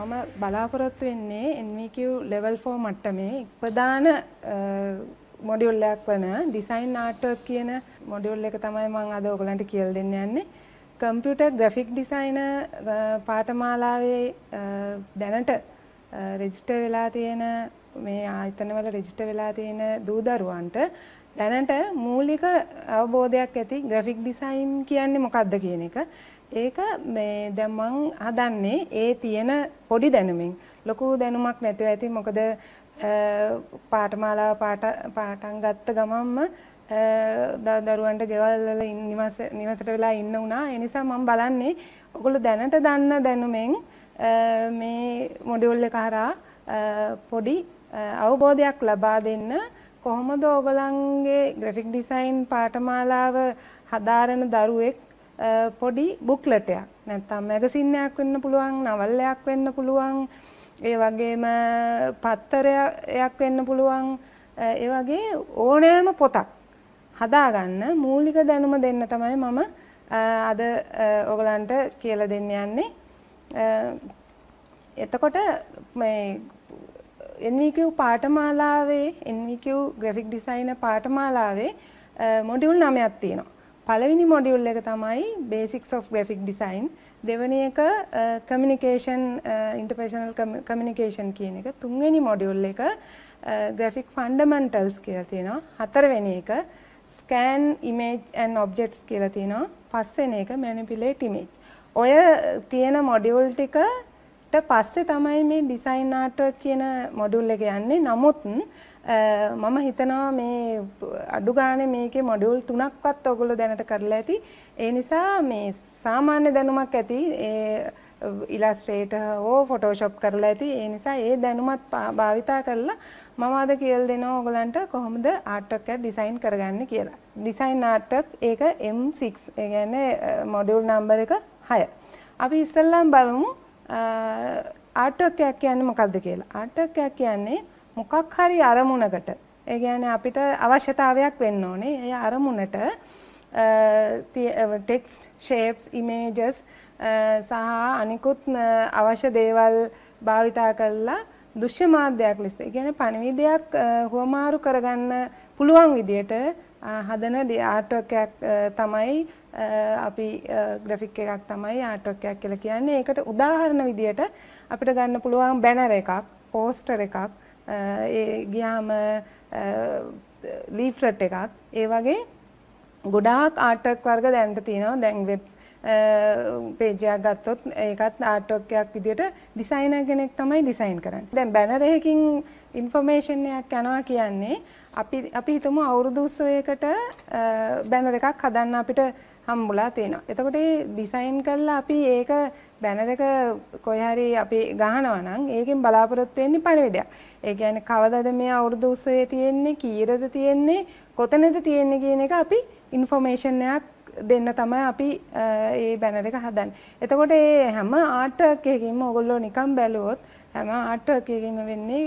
මම බලාපොරොත්තු වෙන්නේ NVQ level 4 මට්ටමේ ප්‍රධාන මොඩියුල් එකක් වන design artwork කියන මොඩියුල් එක තමයි මම අද ඔයගලන්ට කියලා දෙන්න යන්නේ. computer graphic designer පාඨමාලාවේ දැනට රෙජිස්ටර් වෙලා තියෙන මේ ආයතනවල රෙජිස්ටර් වෙලා තියෙන දූ දරුවන්ට දැනට මූලික අවබෝධයක් ඇති ග්‍රැෆික් ඩිසයින් කියන්නේ මොකක්ද කියන එක ඒක මේ දැන් මං හදන්නේ ඒ තියෙන පොඩි දැනුමින් ලොකු දැනුමක් නැතුව ඇති මොකද පාඨමාලාව පාට පාටම් ගත්ත ගමන්ම දරුවන්ට ගෙවල් වල නිවසට වෙලා ඉන්න වුණා ඒ නිසා මම බලන්නේ ඔගොල්ලෝ දැනට දන්න දැනුමෙන් මේ මොඩියුල් එක හරහා පොඩි අවබෝධයක් ලබා දෙන්න කොහොමද ඔයගලන්ගේ ග්‍රැෆික් ඩිසයින් පාඨමාලාව හදාරන දරුවෙක් පොඩි බුක්ලටයක් නැත්තම් මැගසින්නයක් වෙන්න පුළුවන් නවල්ලයක් වෙන්න පුළුවන් ඒ වගේම පත්තරයක් වෙන්න පුළුවන් ඒ වගේ ඕනෑම පොතක් හදාගන්න මූලික දැනුම දෙන්න තමයි මම අද ඔගලන්ට කියලා දෙන්න යන්නේ එතකොට මේ NVQ පාඨමාලාවේ NVQ graphic designer පාඨමාලාවේ මොඩියුල් 9ක් තියෙනවා පළවෙනි මොඩියුල් එක තමයි බේසික්ස් of graphic design දෙවැනි එක communication interpersonal communication කියන එක තුන්වෙනි මොඩියුල් එක graphic fundamentals කියලා තියෙනවා හතරවෙනි එක scan image and objects කියලා තියෙනවා පස්වෙනි එක manipulate image ඔය තියෙන මොඩියුල් ටික ට පස්සේ තමයි මේ ඩිසයින් ආට්වර්ක් කියන මොඩියුල් එක යන්නේ නමුත් මම හිතනවා මේ අඩු ගානේ මේකේ මොඩියුල් 3ක්වත් ඔයගොල්ලෝ දැනට කරලා ඇති. ඒ නිසා මේ සාමාන්‍ය දැනුමක් ඇති ඒ ඉලස්ට්‍රේටර් හෝ ෆොටෝෂොප් කරලා ඇති. ඒ නිසා ඒ දැනුමත් භාවිතා කරලා මම අද කියලා දෙනවා ඔයගලන්ට කොහොමද ආර්ට් එකක් ඩිසයින් කරගන්න කියලා. ඩිසයින් ආර්ට් ඒක M6. ඒ කියන්නේ මොඩියුල් නම්බර් එක 6. අපි ඉස්සෙල්ලාම බලමු ආර්ට් එකක් කියන්නේ මොකක්ද කියලා. ආර්ට් එකක් කියන්නේ මොකක් හරි අරමුණකට ඒ කියන්නේ අපිට අවශ්‍යතාවයක් වෙන්න ඕනේ. ඒ අරමුණට ටෙක්ස්ට්, ෂේප්ස්, ඉමේජස් සහ අනිකුත් අවශ්‍ය දේවල් භාවිතා කරලා දෘශ්‍ය මාධ්‍යයක් ලෙස, ඒ කියන්නේ පණිවිඩයක් හුවමාරු කරගන්න පුළුවන් විදියට හදන ආට්වර්ක් එකක් තමයි අපි ග්‍රැෆික් එකක් තමයි ආට්වර්ක් එකක් කියලා කියන්නේ. ඒකට උදාහරණ විදියට අපිට ගන්න පුළුවන් බැනර් එකක්, පෝස්ටර් එකක් ඒ ගියාම ලීෆ්ලට් එකක් ඒ වගේ ගොඩාක් ආටක් වර්ග දැනට තියෙනවා දැන් වෙබ් පේජයක් ගත්තොත් ඒකත් ආටෝක්කයක් විදිට ඩිසයින කෙනෙක් තමයි ඩිසයින් කරන්න දැන් බැනරයකින් ඉන්ෆර්මේෂන්යක් යනවා කියන්නේ අපි අපි හිතමු අවුරුදු උත්සවයකට බැනර එකක් හදන්න අපිට හම්බුලා තියෙනවා. එතකොට මේ ඩිසයින් කරලා අපි ඒක බැනර එක කොයි හරි අපි ගහනවා නම් ඒකෙන් බලාපොරොත්තු වෙන්නේ පණිවිඩයක්. ඒ කියන්නේ කවදද මේ අවුරුදු උත්සවයේ තියෙන්නේ, කීරද තියෙන්නේ, කොතනද තියෙන්නේ කියන එක අපි ইনফෝමේෂන් එකක් දෙන්න තමයි අපි ඒ බැනර එක හදන්නේ. එතකොට ඒ හැම ආර්ට් එකකින්ම ඔයගොල්ලෝ නිකන් බැලුවොත් හැම ආර්ට් එකකින්ම වෙන්නේ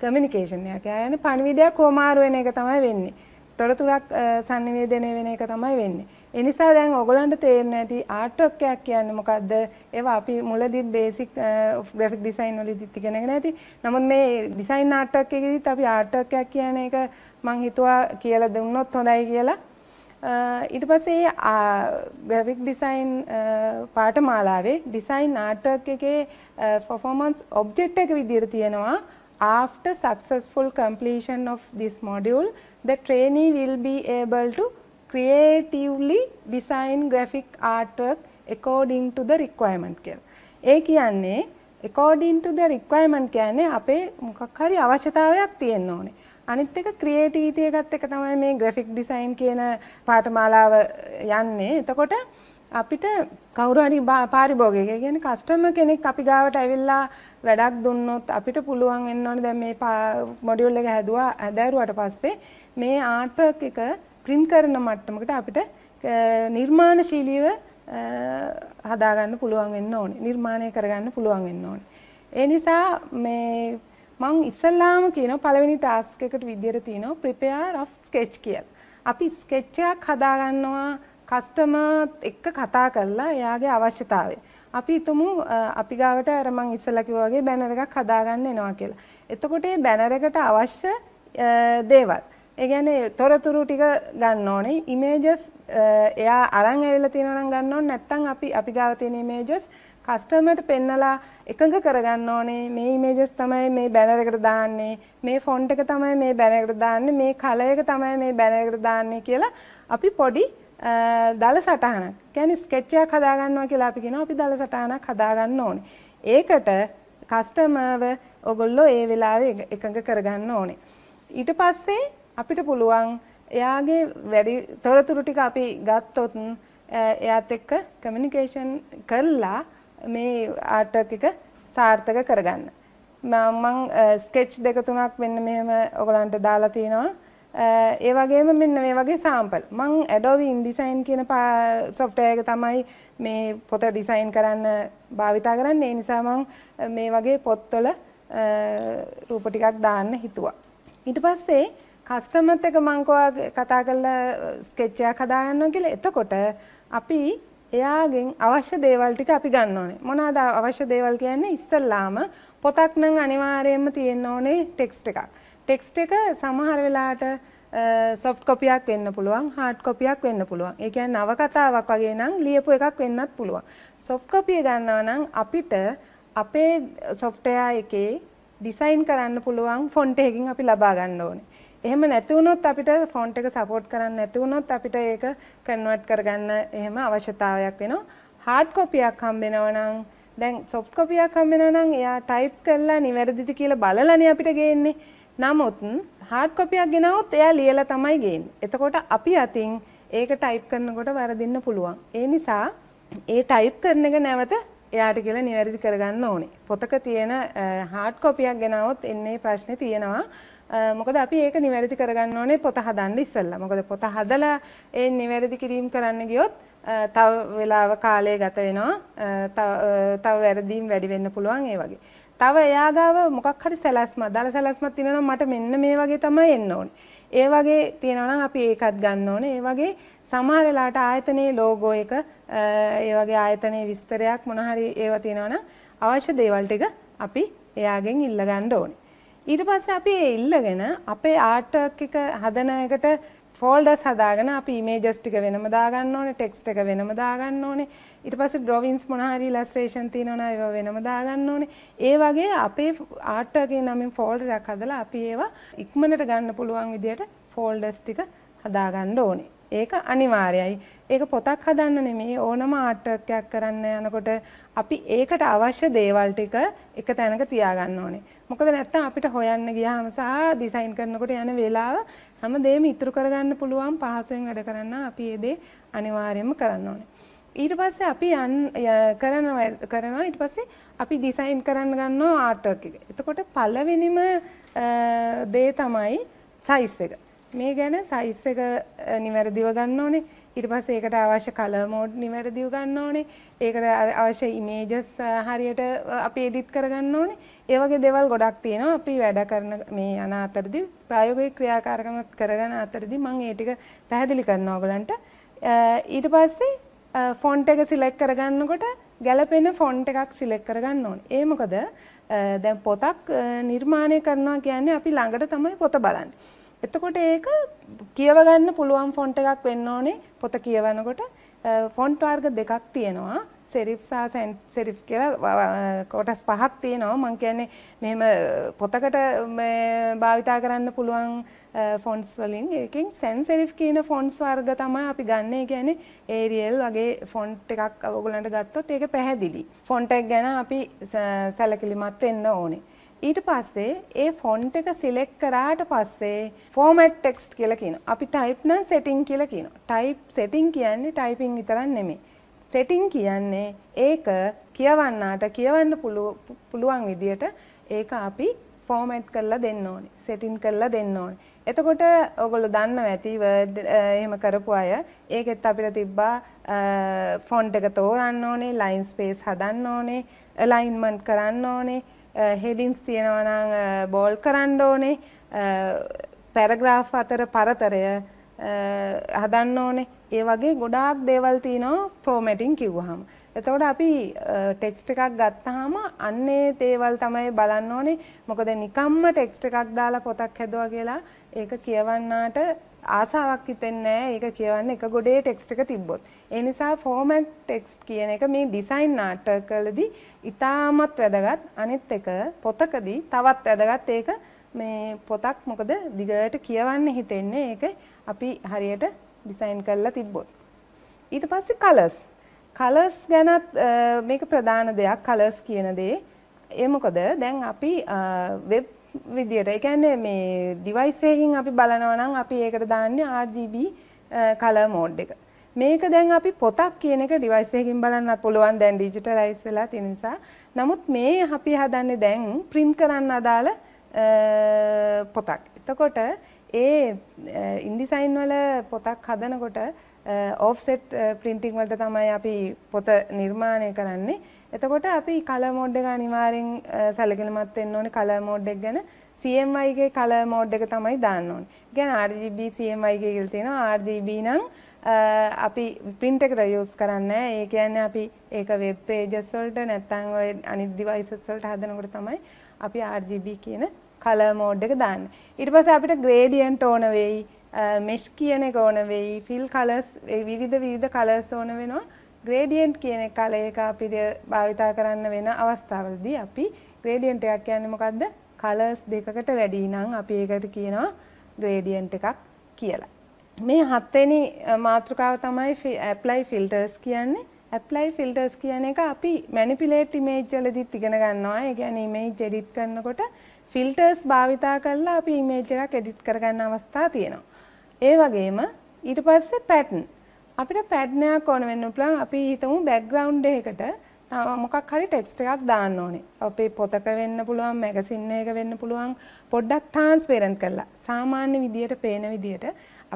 කමියුනිකේෂන් එකක්. ඒ කියන්නේ පණිවිඩයක් හොමාරු වෙන එක තමයි වෙන්නේ. තොරතුරක් sannivedanaya වෙන එක තමයි වෙන්නේ. ඒ නිසා දැන් ඔයගලන්ට තේරෙන්න ඇති ආර්ට් වර්ක් එකක් කියන්නේ මොකද්ද? ඒවා අපි මුලදීත් බේසික් ග්‍රැෆික් ඩිසයින් වලදීත් ඉගෙනගෙන ඇති. නමුත් මේ ඩිසයින් ආර්ට් වර්ක් එකේදීත් අපි ආර්ට් වර්ක් එකක් කියන එක මම හිතුවා කියලා දුන්නොත් හොඳයි කියලා. ඊට පස්සේ ග්‍රැෆික් ඩිසයින් පාඨමාලාවේ ඩිසයින් ආර්ට් වර්ක් එකේ performance object එක විදිහට තියෙනවා after successful completion of this module the trainee will be able to creatively design graphic artwork according to the requirement කියලා. ඒ කියන්නේ according to the requirement කියන්නේ අපේ මොකක් හරි අවශ්‍යතාවයක් තියෙන්න ඕනේ. අනිත් එක ක්‍රියේටිවිටි එකත් එක තමයි මේ ග්‍රැෆික් ඩිසයින් කියන පාඨමාලාව යන්නේ. එතකොට අපිට කවුරු හරි පාරිභෝගික කියන්නේ කස්ටමර් කෙනෙක් අපි ගාවට ඇවිල්ලා වැඩක් දුන්නොත් අපිට පුළුවන් වෙන්න ඕනේ දැන් මේ මොඩියුල් එක හැදුවා හැදෑරුවාට පස්සේ මේ ආර්ට් වර්ක් එක print කරන මට්ටමකට අපිට නිර්මාණශීලීව හදාගන්න පුළුවන් වෙන්න ඕනේ. නිර්මාණය කරගන්න පුළුවන් වෙන්න ඕනේ. ඒ නිසා මේ මං ඉස්සල්ලාම කියනවා පළවෙනි ටාස්ක් එකට විදියට තියෙනවා prepare of sketch කියලා. අපි ස්කෙච් එකක් හදාගන්නවා කස්ටමර් එක්ක කතා කරලා එයාගේ අවශ්‍යතාවය. අපි හිතමු අපි ගාවට අර මං ඉස්සලා කිව්වා වගේ බැනර් එකක් හදාගන්න එනවා කියලා. එතකොට මේ බැනර් එකට අවශ්‍ය දේවල් ඒ කියන්නේ තොරතුරු ටික ගන්න ඕනේ. ඉමේජස් එයා අරන් ඇවිල්ලා තියෙනවා නම් ගන්න ඕනේ. නැත්නම් අපි අපි ගාව තියෙන ඉමේජස් කස්ටමර්ට පෙන්නලා එකඟ කරගන්න ඕනේ. මේ ඉමේජස් තමයි මේ බැනර් එකට දාන්නේ. මේ ෆොන්ට් එක තමයි මේ බැනර් එකට දාන්නේ. මේ කලර් එක තමයි මේ බැනර් එකට දාන්නේ කියලා අපි පොඩි දල සටහනක්. කියන්නේ ස්කෙච් එකක් හදාගන්නවා කියලා අපි කියනවා. අපි දල සටහනක් හදාගන්න ඕනේ. ඒකට කස්ටමර්ව ඔගොල්ලෝ ඒ වෙලාවේ එකඟ කරගන්න ඕනේ. ඊට පස්සේ අපිට පුළුවන් එයාගේ වැඩි තොරතුරු ටික අපි ගත්තොත් එයාත් එක්ක කමියුනිකේෂන් කරලා මේ ආටර්ට් එක සාර්ථක කරගන්න. මම ස්කෙච් දෙක තුනක් මෙන්න මෙහෙම ඔයගලන්ට දාලා තිනවා. ඒ වගේම මෙන්න මේ වගේ සාම්පල්. මම Adobe InDesign කියන software එක තමයි මේ පොත ඩිසයින් කරන්න භාවිතා කරන්නේ. ඒ නිසා මම මේ වගේ පොත්වල රූප ටිකක් දාන්න හිතුවා. ඊට පස්සේ කස්ටමර් එක මං කතා කරලා ස්කෙච් එකක් හදාගන්නවා කියලා. එතකොට අපි එයාගෙන් අවශ්‍ය දේවල් ටික අපි ගන්න ඕනේ. මොනවාද අවශ්‍ය දේවල් කියන්නේ? ඉස්සල්ලාම පොතක් නම් අනිවාර්යයෙන්ම තියෙන්න ඕනේ ටෙක්ස්ට් එකක්. ටෙක්ස්ට් එක සමහර වෙලාවට සොෆ්ට් කොපියක් වෙන්න පුළුවන් හાર્ඩ් කොපියක් වෙන්න පුළුවන්. ඒ කියන්නේ නවකතාවක් වගේ නම් ලියපු එකක් වෙන්නත් පුළුවන්. සොෆ්ට් කොපිය ගන්නවා නම් අපිට අපේ සොෆ්ට්වෙයාර් එකේ ඩිසයින් කරන්න පුළුවන් ෆොන්ට් එකකින් අපි ලබා ගන්න ඕනේ. එහෙම නැති වුණොත් අපිට ෆොන්ට් එක සපෝට් කරන්නේ නැති වුණොත් අපිට ඒක කන්වර්ට් කරගන්න එහෙම අවශ්‍යතාවයක් වෙනවා. හાર્ඩ් කොපියක් හම්බෙනවා නම් දැන් සොෆ්ට් කොපියක් හම්බෙනවා නම් එයා ටයිප් කරලා නිවැරදිද කියලා බලලානේ අපිට ගේන්නේ. නමුත් හાર્ඩ් කොපියක් ගෙනවොත් එයා ලියලා තමයි ගේන්නේ. එතකොට අපි අතින් ඒක ටයිප් කරනකොට වරදින්න පුළුවන්. ඒ නිසා ඒ ටයිප් කරන එක නැවත එයාට කියලා නිවැරදි කරගන්න ඕනේ. පොතක තියෙන හાર્ඩ් eh, කොපියක් ගෙනවොත් එන්නේ ප්‍රශ්නේ තියෙනවා. මොකද අපි ඒක නිවැරදි කරගන්න ඕනේ පොත හදන්න ඉස්සෙල්ලා. මොකද පොත හදලා ඒ නිවැරදි කිරීම කරන්න ගියොත් තව වෙලාව කාලය ගත වෙනවා. තව වැරදීම් වැඩි වෙන්න පුළුවන් ඒ වගේ. තව එයා ගාව මොකක් හරි සැලැස්මක් දාලා සැලැස්මක් තියෙනවා නම් මට මෙන්න මේ වගේ තමයි එන්න ඕනේ. ඒ වගේ තියෙනවා නම් අපි ඒකත් ගන්න ඕනේ. ඒ වගේ සමහර වෙලාවට ආයතනයේ ලෝගෝ එක ඒ වගේ ආයතනයේ විස්තරයක් මොන හරි ඒවා තියෙනවා නම් අවශ්‍ය දේවල් ටික අපි එයාගෙන් ඉල්ල ගන්න ඕනේ. ඊට පස්සේ අපි ඒ ඉල්ලගෙන අපේ ආර්ට් එක හදන එකට ෆෝල්ඩර්ස් හදාගෙන අපි ඉමේජස් ටික වෙනම දාගන්න ඕනේ ටෙක්ස්ට් එක වෙනම දාගන්න ඕනේ ඊට පස්සේ ඩ්‍රොවින්ස් මොන හරි ඉලස්ට්‍රේෂන් තියෙනවා ඒවා වෙනම දාගන්න ඕනේ ඒ වගේ අපේ ආර්ට් එකේ නමින් ෆෝල්ඩරයක් හදලා අපි ඒවා ඉක්මනට ගන්න පුළුවන් විදියට ෆෝල්ඩර්ස් ටික හදාගන්න ඕනේ ඒක අනිවාර්යයි. ඒක පොතක් හදන්න නෙමෙයි ඕනම ආර්ට් එකක් කරන්න යනකොට අපි ඒකට අවශ්‍ය දේවල් ටික එක තැනක තියාගන්න ඕනේ. මොකද නැත්තම් අපිට හොයන්න ගියාම සහ ඩිසයින් කරනකොට යන වේලාව හැමදේම ඉතුරු කරගන්න පුළුවන් පහසුවෙන් වැඩ කරන්න අපි ඒ දේ අනිවාර්යයෙන්ම කරන්න ඕනේ. ඊට පස්සේ අපි කරන කරනවා ඊට පස්සේ අපි ඩිසයින් කරන්න ගන්නවා ආර්ට් එක. එතකොට පළවෙනිම දේ තමයි සයිස් එක. මේ ගැන සයිස් එක නිවැරදිව ගන්න ඕනේ ඊට පස්සේ ඒකට අවශ්‍ය කලර් මෝඩ් නිවැරදිව ගන්න ඕනේ ඒකට අවශ්‍ය ඉමේජස් හරියට අපි එඩිට් කරගන්න ඕනේ ඒ වගේ දේවල් ගොඩක් තියෙනවා අපි වැඩ කරන මේ යන අතරදී ප්‍රායෝගික ක්‍රියාකාරකම් කරගෙන අතරදී මම ඒ ටික පැහැදිලි කරනවා ඔයගලන්ට ඊට පස්සේ ෆොන්ට් එක සිලෙක්ට් කරගන්නකොට ගැලපෙන ෆොන්ට් එකක් සිලෙක්ට් කරගන්න ඕනේ. ඒ මොකද දැන් පොතක් නිර්මාණය කරනවා කියන්නේ අපි ළඟට තමයි පොත බලන්නේ. එතකොට ඒක කියව ගන්න පුළුවන් ෆොන්ට් එකක් වෙන්න ඕනේ පොත කියවනකොට ෆොන්ට් වර්ග දෙකක් තියෙනවා සෙරිෆ් සහ සෙරිෆ් කියලා කොටස් පහක් තියෙනවා මම කියන්නේ මෙහෙම පොතකට මේ භාවිතා කරන්න පුළුවන් ෆොන්ට්ස් වලින් ඒකෙන් සැන් සෙරිෆ් කියන ෆොන්ට්ස් වර්ග තමයි අපි ගන්න. ඒ කියන්නේ ඒරියල් වගේ ෆොන්ට් එකක් ඔයගොල්ලන්ට ගත්තොත් ඒක පැහැදිලි. ෆොන්ට් එක ගැන අපි සැලකිලිමත් වෙන්න ඕනේ. ඊට පස්සේ ඒ ෆොන්ට් එක සිලෙක්ට් කරාට පස්සේ ෆෝමැට් ටෙක්ස්ට් කියලා කියනවා. අපි ටයිප් නම් සෙටින් කියලා කියනවා. ටයිප් සෙටින් කියන්නේ ටයිපින් විතරක් නෙමෙයි. සෙටින් කියන්නේ ඒක කියවන්නාට කියවන්න පුළුවන් විදියට ඒක අපි ෆෝමැට් කරලා දෙන්න ඕනේ. සෙටින් කරලා දෙන්න ඕනේ. එතකොට ඔගොල්ලෝ දන්නව ඇති වර්ඩ් එහෙම කරපු අය ඒකෙත් අපිට තිබ්බා ෆොන්ට් එක තෝරන්න ඕනේ, ලයින් ස්පේස් හදන්න ඕනේ, ඇලයින්මන්ට් කරන්න ඕනේ. හෙඩින්ස් තියෙනවනං බෝල් කරන්න ඕනේ පැරග්‍රාෆ් අතර පරතරය හදන්න ඕනේ ඒ වගේ ගොඩාක් දේවල් තියෙනවා ප්‍රෝමැටින් කිව්වහම. එතකොට අපි ටෙක්ස්ට් එකක් ගත්තාම අන්නේ තේවල් තමයි බලන්න ඕනේ. මොකද නිකම්ම ටෙක්ස්ට් එකක් දාලා පොතක් හැදුවා කියලා ඒක කියවන්නාට ආසාවක් හිතෙන්නේ ඒක කියවන්න එක ගොඩේ ටෙක්ස්ට් එක තිබ්බොත්. ඒ නිසා ෆෝමැට් ටෙක්ස්ට් කියන එක මේ ඩිසයින් නාටකවලදී ඉතාමත් වැදගත්. අනිත් එක පොතකදී තවත් වැදගත් ඒක මේ පොතක් මොකද දිගට කියවන්න හිතෙන්නේ ඒක අපි හරියට ඩිසයින් කරලා තිබ්බොත්. ඊට පස්සේ කලර්ස්. කලර්ස් ගැනත් මේක ප්‍රධාන දෙයක් කලර්ස් කියන දේ. ඒ මොකද දැන් අපි වෙබ් විදියට. ඒ කියන්නේ මේ device එකකින් අපි බලනවා නම් අපි ඒකට දාන්නේ RGB color mode එක. මේක දැන් අපි පොතක් කියන එක device එකකින් බලන්න පුළුවන් දැන් digitalize වෙලා තියෙන නිසා. නමුත් මේ අපි හදන්නේ දැන් print කරන්න අදාළ පොතක්. එතකොට ඒ ඉන්ඩිසයින් වල පොතක් හදනකොට offset printing වලට තමයි අපි පොත නිර්මාණය කරන්නේ. එතකොට අපි කලර් මෝඩ් එක අනිවාර්යෙන් සැලකිලිමත් වෙන්න ඕනේ කලර් මෝඩ් එක ගැන. CMYK කලර් මෝඩ් එක තමයි දාන්න ඕනේ. කියන්නේ RGB CMYK කියලා තියෙනවා. RGB නම් අපි print එකට use කරන්නේ ඒ කියන්නේ අපි ඒක web pages වලට නැත්නම් ඔය අනිත් devices වලට හදනකොට තමයි අපි RGB කියන color mode එක දාන්නේ. ඊට පස්සේ අපිට gradient ඕන වෙයි, mesh කියන එක ඕන වෙයි, fill colors විවිධ විවිධ colors ඕන වෙනවා. ග්‍රේඩියන්ට් කියන කල ඒක අපිට භාවිතා කරන්න වෙන අවස්ථාවලදී අපි ග්‍රේඩියන්ට් එකක් කියන්නේ මොකද්ද? කලර්ස් දෙකකට වැඩි නම් අපි ඒකට කියනවා ග්‍රේඩියන්ට් එකක් කියලා. මේ හත්වෙනි මාතෘකාව තමයි apply filters කියන්නේ. apply filters කියන එක අපි manipulate image වලදීත් ඉගෙන ගන්නවා. ඒ කියන්නේ image edit කරනකොට filters භාවිතා කරලා අපි image එකක් edit කරගන්න අවස්ථා තියෙනවා. ඒ වගේම ඊට පස්සේ pattern අපිට පැඩ්නයක් ඕන වෙන්න පුළුවන් අපි හිතමු බැක්ග්‍රවුන්් එකකට මොකක් හරි ටෙක්ස්ට එකක් දාන්න ඕනේ අපේ පොතක වෙන්න පුළුවන් මැගසින්න එක වෙන්න පුළුවන් පොඩ්ඩක් ට්‍රන්ස්පේරන්ට් කරලා සාමාන්‍ය විදියට පේන විදියට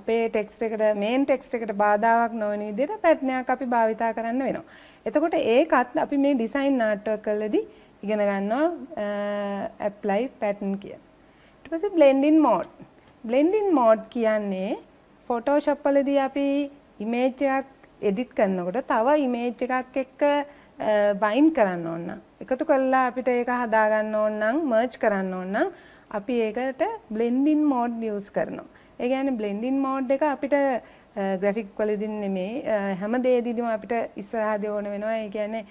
අපේ ටෙක්ස්ට එකට මේන් ටෙක්ස්ට එකට බාධාවක් නොවන විදියට පැට්නයක් අපි භාවිතා කරන්න වෙනවා. එතකොට ඒකත් අපි මේ ඩිසයින් නාට්‍යයක් කළදී ඉගෙන ගන්නවා ඇප්ලයි පැටර්න් කිය. ඊට පස්සේ බ්ලෙන්ඩින් මෝඩ්. බ්ලෙන්ඩින් මෝඩ් කියන්නේ ෆොටෝෂොප් වලදී අපි ඉමේජ් එකක් එඩිට් කරනකොට තව ඉමේජ් එකක් එක්ක බයින් කරන්න ඕන එකතු කරලා අපිට ඒක හදාගන්න ඕන නම් මර්ජ් කරන්න ඕන නම් අපි ඒකට බ්ලෙන්ඩින් මෝඩ් යූස් කරනවා. ඒ කියන්නේ බ්ලෙන්ඩින් මෝඩ් එක අපිට ග්‍රැෆික් වලදී නෙමෙයි හැම දෙයකදීම අපිට ඉස්සරහදී ඕන වෙනවා. ඒ කියන්නේ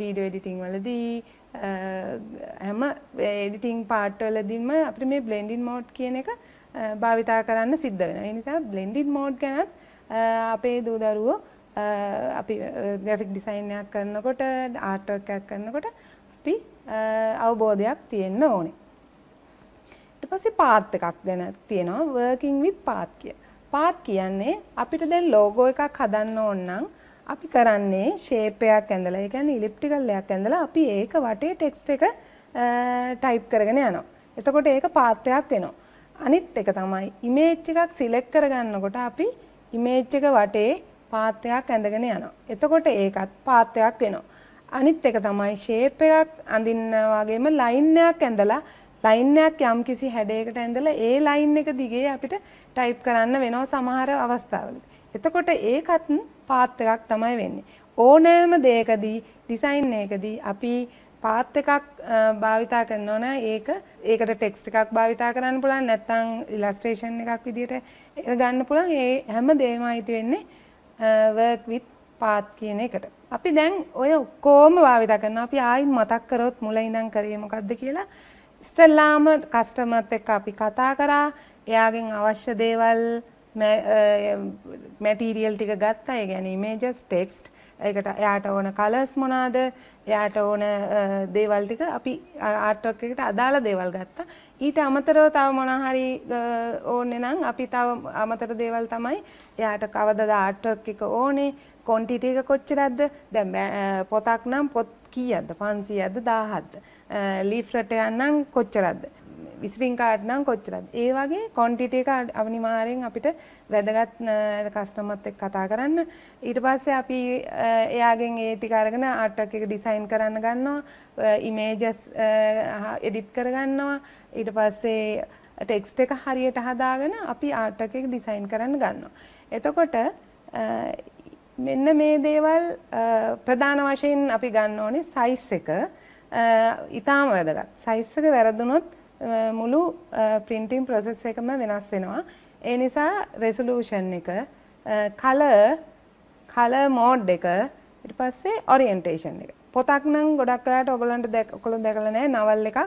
වීඩියෝ එඩිටින් වලදී හැම එඩිටින් පාට් වලදීම අපිට මේ බ්ලෙන්ඩින් මෝඩ් කියන එක භාවිතා කරන්න සිද්ධ වෙනවා. ඒ නිසා බ්ලෙන්ඩින් මෝඩ් ගැනත් අපේ දූදරුවෝ අපි ග්‍රෆික් ඩිසයින්යක් කරනකොට ආර්ට්වර්ක් එකක් කරනකොට අපි අවබෝධයක් තියෙන්න ඕනේ. ඊට පස්සේ පාත් එකක් ගැන තියෙනවා working with path කිය. පාත් කියන්නේ අපිට දැන් ලෝගෝ එකක් හදන්න ඕන නම් අපි කරන්නේ ෂේප් එකක් ඇඳලා ඒ කියන්නේ ඉලිප්ටිකල් එකක් ඇඳලා අපි ඒක වටේ ටෙක්ස්ට් එක ටයිප් කරගෙන යනවා. එතකොට ඒක පාත් එකක් වෙනවා. අනිත් එක තමයි ඉමේජ් එකක් සිලෙක්ට් කරගන්නකොට අපි ඉමේජ් එක වටේ පාත්‍රයක් ඇඳගෙන යනවා. එතකොට ඒකත් පාත්‍රයක් වෙනවා. අනිත් එක තමයි ෂේප් එකක් අඳින්න වගේම ලයින් එකක් ඇඳලා ලයින් එකක් යම්කිසි හැඩයකට ඇඳලා ඒ ලයින් එක දිගේ අපිට ටයිප් කරන්න වෙනවා සමහර අවස්ථාවලදී. එතකොට ඒකත් පාත්‍රයක් තමයි වෙන්නේ. ඕනෑම දෙයකදී ඩිසයින් එකකදී අපි පාත් එකක් භාවිතා කරන්න ඕන ඒක ඒකට ටෙක්ස්ට් එකක් භාවිතා කරන්න පුළුවන් නැත්නම් ඉලස්ට්‍රේෂන් එකක් විදිහට ඒක ගන්න පුළුවන් ඒ හැම දෙයක්ම අයිති වෙන්නේ work with path කියන එකට. අපි දැන් ඔය ඔක්කොම භාවිතා කරනවා. අපි ආයිත් මතක් කරොත් මුල ඉඳන් කරේ මොකද්ද කියලා ඉස්සෙල්ලාම කස්ටමර්ත් එක්ක අපි කතා කරා. එයාගෙන් අවශ්‍ය දේවල් මැටීරියල් ටික ගත්තා. ඒ කියන්නේ images, text ඒකට එයාට ඕන කලර්ස් මොනාද එයාට ඕන දේවල් ටික අපි ආර්ට්වර්ක් එකට අදාළ දේවල් ගත්තා ඊට අමතරව තව මොනා හරි ඕනේ නම් අපි තව අමතර දේවල් තමයි එයාට කවදද ආර්ට්වර්ක් එක ඕනේ කොන්ටිටි එක කොච්චරද දැන් පොතක් නම් පොත් කීයක්ද 500ක්ද 1000ක්ද ලීෆ්ලට් එකක් නම් කොච්චරක්ද විසිරින් කාඩ් නම් කොච්චරද. ඒ වගේ කොන්ටිටි එක අනිවාර්යෙන් අපිට වැදගත් කස්ටමර්ත් එක්ක කතා කරන්න. ඊට පස්සේ අපි එයාගෙන් ඒ ටික අරගෙන ආට් එක ඩිසයින් කරන්න ගන්නවා. ඉමේජස් එඩිට් කරගන්නවා. ඊට පස්සේ ටෙක්ස්ට් එක හරියට හදාගෙන අපි ආට් එක ඩිසයින් කරන්න ගන්නවා. එතකොට මෙන්න මේ දේවල් ප්‍රධාන වශයෙන් අපි ගන්න ඕනේ සයිස් එක. ඊටාම වැදගත්. සයිස් එක වැරදුනොත් මුළු printing process එකම වෙනස් වෙනවා. ඒ නිසා resolution එක, color, color mode එක, ඊට පස්සේ orientation එක. පොතක් නම් ගොඩක් වෙලාට ඔයගලන්ට ඔයගොල්ලෝ දැකලා නැහැ නවල් එකක්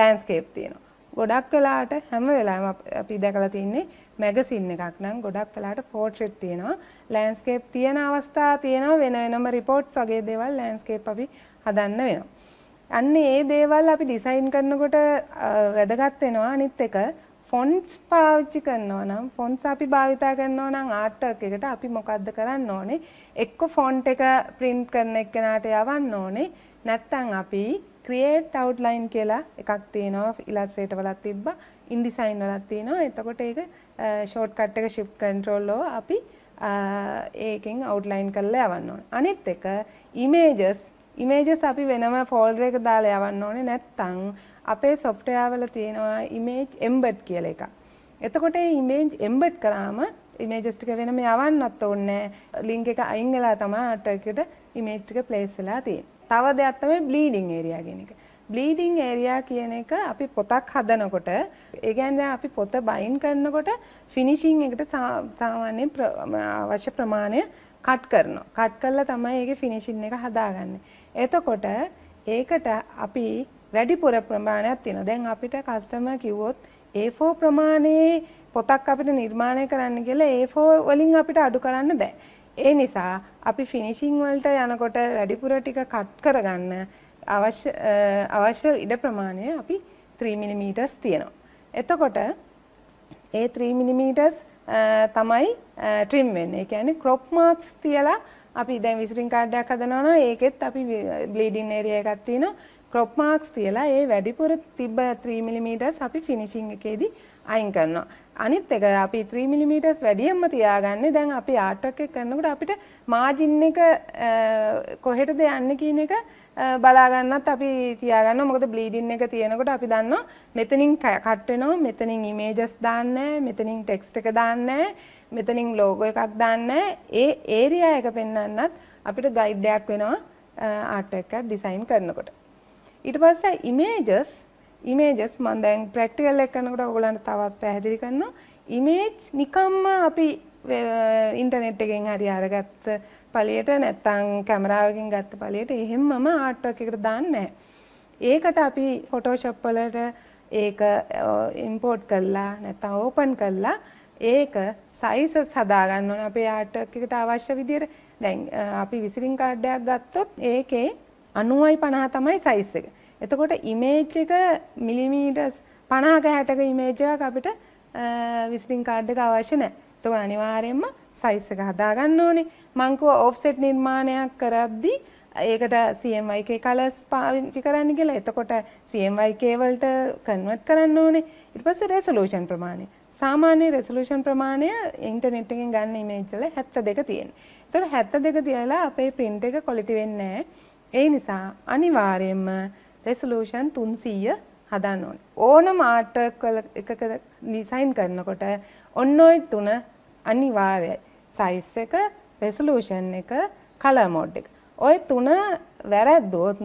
ලෑන්ඩ්ස්කේප් තියෙනවා. ගොඩක් වෙලාට හැම වෙලාවෙම අපි දැකලා තින්නේ මැගසින් එකක් නම් ගොඩක් වෙලාට පෝට්‍රේට් තියෙනවා ලෑන්ඩ්ස්කේප් තියෙන අවස්ථා තියෙනවා වෙන වෙනම රිපෝට්ස් වගේ දේවල් ලෑන්ඩ්ස්කේප් අපි හදන්න වෙනවා අන්න ඒ දේවල් අපි ඩිසයින් කරනකොට වැදගත් වෙනවා අනිත් එක ෆොන්ට්ස් පාවිච්චි කරනවා නම් ෆොන්ට්ස් අපි භාවිතා කරනවා නම් ආර්ට් එකක් එකට අපි මොකද්ද කරන්න ඕනේ එක්ක ෆොන්ට් එක print කරන එක්කනට යවන්න ඕනේ නැත්නම් අපි create outline කියලා එකක් තියෙනවා illustrator වලත් තිබ්බා InDesign වලත් තියෙනවා එතකොට ඒක shortcut එක shift control අපි ඒකෙන් outline කරලා යවන්න ඕනේ අනිත් එක images ඉමේජස් අපි වෙනම ෆෝල්ඩර් එක දාලා යවන්න ඕනේ නැත්නම් අපේ software වල තියෙනවා image embed කියලා එකක්. එතකොට මේ image embed කරාම images ටික වෙනම යවන්නත් ඕනේ. link එක අයින් වෙලා තමයි අටකට image ටික place වෙලා තියෙන්නේ. තව දෙයක් තමයි bleeding area කියන එක. බ්ලීඩිං ඒරයා කියන එක අපි පොතක් හදනකොට ඒගැන්ද අපි පොත බයින් කරනකොට ෆිනිශිං එකට සාමාන්‍ය අවශ්‍ය ප්‍රමාණය කට් කරනවා. කට් කරලා තමයි ඒක ෆිනිශින් එක හදාගන්නේ. එතකොට ඒකට අපි වැඩිපුර ප්‍රමාණයක් තියෙනවා. දැන් අපිට කස්ටමර් කිව්වොත් A4 ප්‍රමාණයේ පොතක් අපිට නිර්මාණය කරන්න කියලා A4 වලින් අපිට අඩු කරන්න බෑ. ඒ නිසා අපි ෆිනිෂින් වලට යනකොට වැඩිපුර ටික කට් කරගන්න අවශ්‍ය අවශ්‍ය ඉඩ ප්‍රමාණය අපි 3 mm තියෙනවා. එතකොට ඒ 3 mm තමයි ට්‍රිම් වෙන්නේ. ඒ කියන්නේ ක්‍රොප් මාක්ස් තියලා අපි දැන් විසිටින් කාඩ් එකක් හදනවා නම් ඒකෙත් අපි බ්ලීඩින් ඒරියා එකක් තියෙනවා ක්‍රොප් මාක්ස් තියලා ඒ වැඩිපුර තිබ්බ 3 mm අපි ෆිනිෂින් එකේදී අයින් කරනවා. අනිත් එක අපි 3 mm වැඩියෙන්ම තියාගන්නේ දැන් අපි ආට් එකක් කරනකොට අපිට මාජින් එක කොහෙටද යන්නේ කියන එක බලා ගන්නත් අපි තියාගන්නවා. මොකද බ්ලීඩින් එක තියෙනකොට අපි දන්නවා මෙතනින් කට් වෙනවා, මෙතනින් ඉමේජස් දාන්නේ මෙතනින් ටෙක්ස්ට් එක දාන්නේ මෙතනින් ලෝගෝ එකක් දාන්නේ ඒ ඒරියා එක පෙන්වන්නත් අපිට ගයිඩ් එකක් වෙනවා ආට් එකක් ඩිසයින් කරනකොට. ඊට පස්සේ ඉමේජස් ඉමේජස් මන් දැන් ප්‍රක්ටිකල් එක්කනකොට ඔයගලන්ට තවත් පැහැදිලි කරනවා ඉමේජ් නිකම්ම අපි ඉන්ටර්නෙට් එකෙන් හරි අරගත්ත පළියට නැත්තම් කැමරාවකින් ගත්ත පළියට එහෙම මම ආර්ට් වර්ක් එකට දාන්නේ ඒකට අපි ෆොටෝෂොප් වලට ඒක ඉම්පෝට් කරලා නැත්තම් ඕපන් කරලා ඒක සයිසස් හදාගන්න ඕන අපේ ආර්ට් වර්ක් එකට අවශ්‍ය විදියට දැන් අපි විසිරින් කාඩ් එකක් ගත්තොත් ඒකේ 90යි 50 තමයි සයිස් එක. එතකොට ඉමේජ් එක මිලිමීටර්ස් 50ක 60ක ඉමේජ් එකක් අපිට විසිටින් කාඩ් එක අවශ්‍ය නැහැ. එතකොට අනිවාර්යයෙන්ම සයිස් එක හදා ගන්න ඕනේ. මං කිව්වා ඔෆ්සෙට් නිර්මාණයක් කරද්දී ඒකට CMYK colors පාවිච්චි කරන්න කියලා. එතකොට CMYK වලට කන්වර්ට් කරන්න ඕනේ. ඊට පස්සේ resolution ප්‍රමාණය. සාමාන්‍ය resolution ප්‍රමාණය ඉන්ටර්නෙට් එකෙන් ගන්න image වල 72 තියෙනවා. ඒතකොට 72 තියලා අපේ print එක quality වෙන්නේ නැහැ. ඒ නිසා අනිවාර්යයෙන්ම රෙසලූෂන් 300 හදන්න ඕනේ. ඕනම ආර්ටකල් එකක ඩිසයින් කරනකොට ඔන්න ඔය තුන අනිවාර්යයි. සයිස් එක, රෙසලූෂන් එක, කලර් මෝඩ් එක. ඔය තුන වැරද්දොත්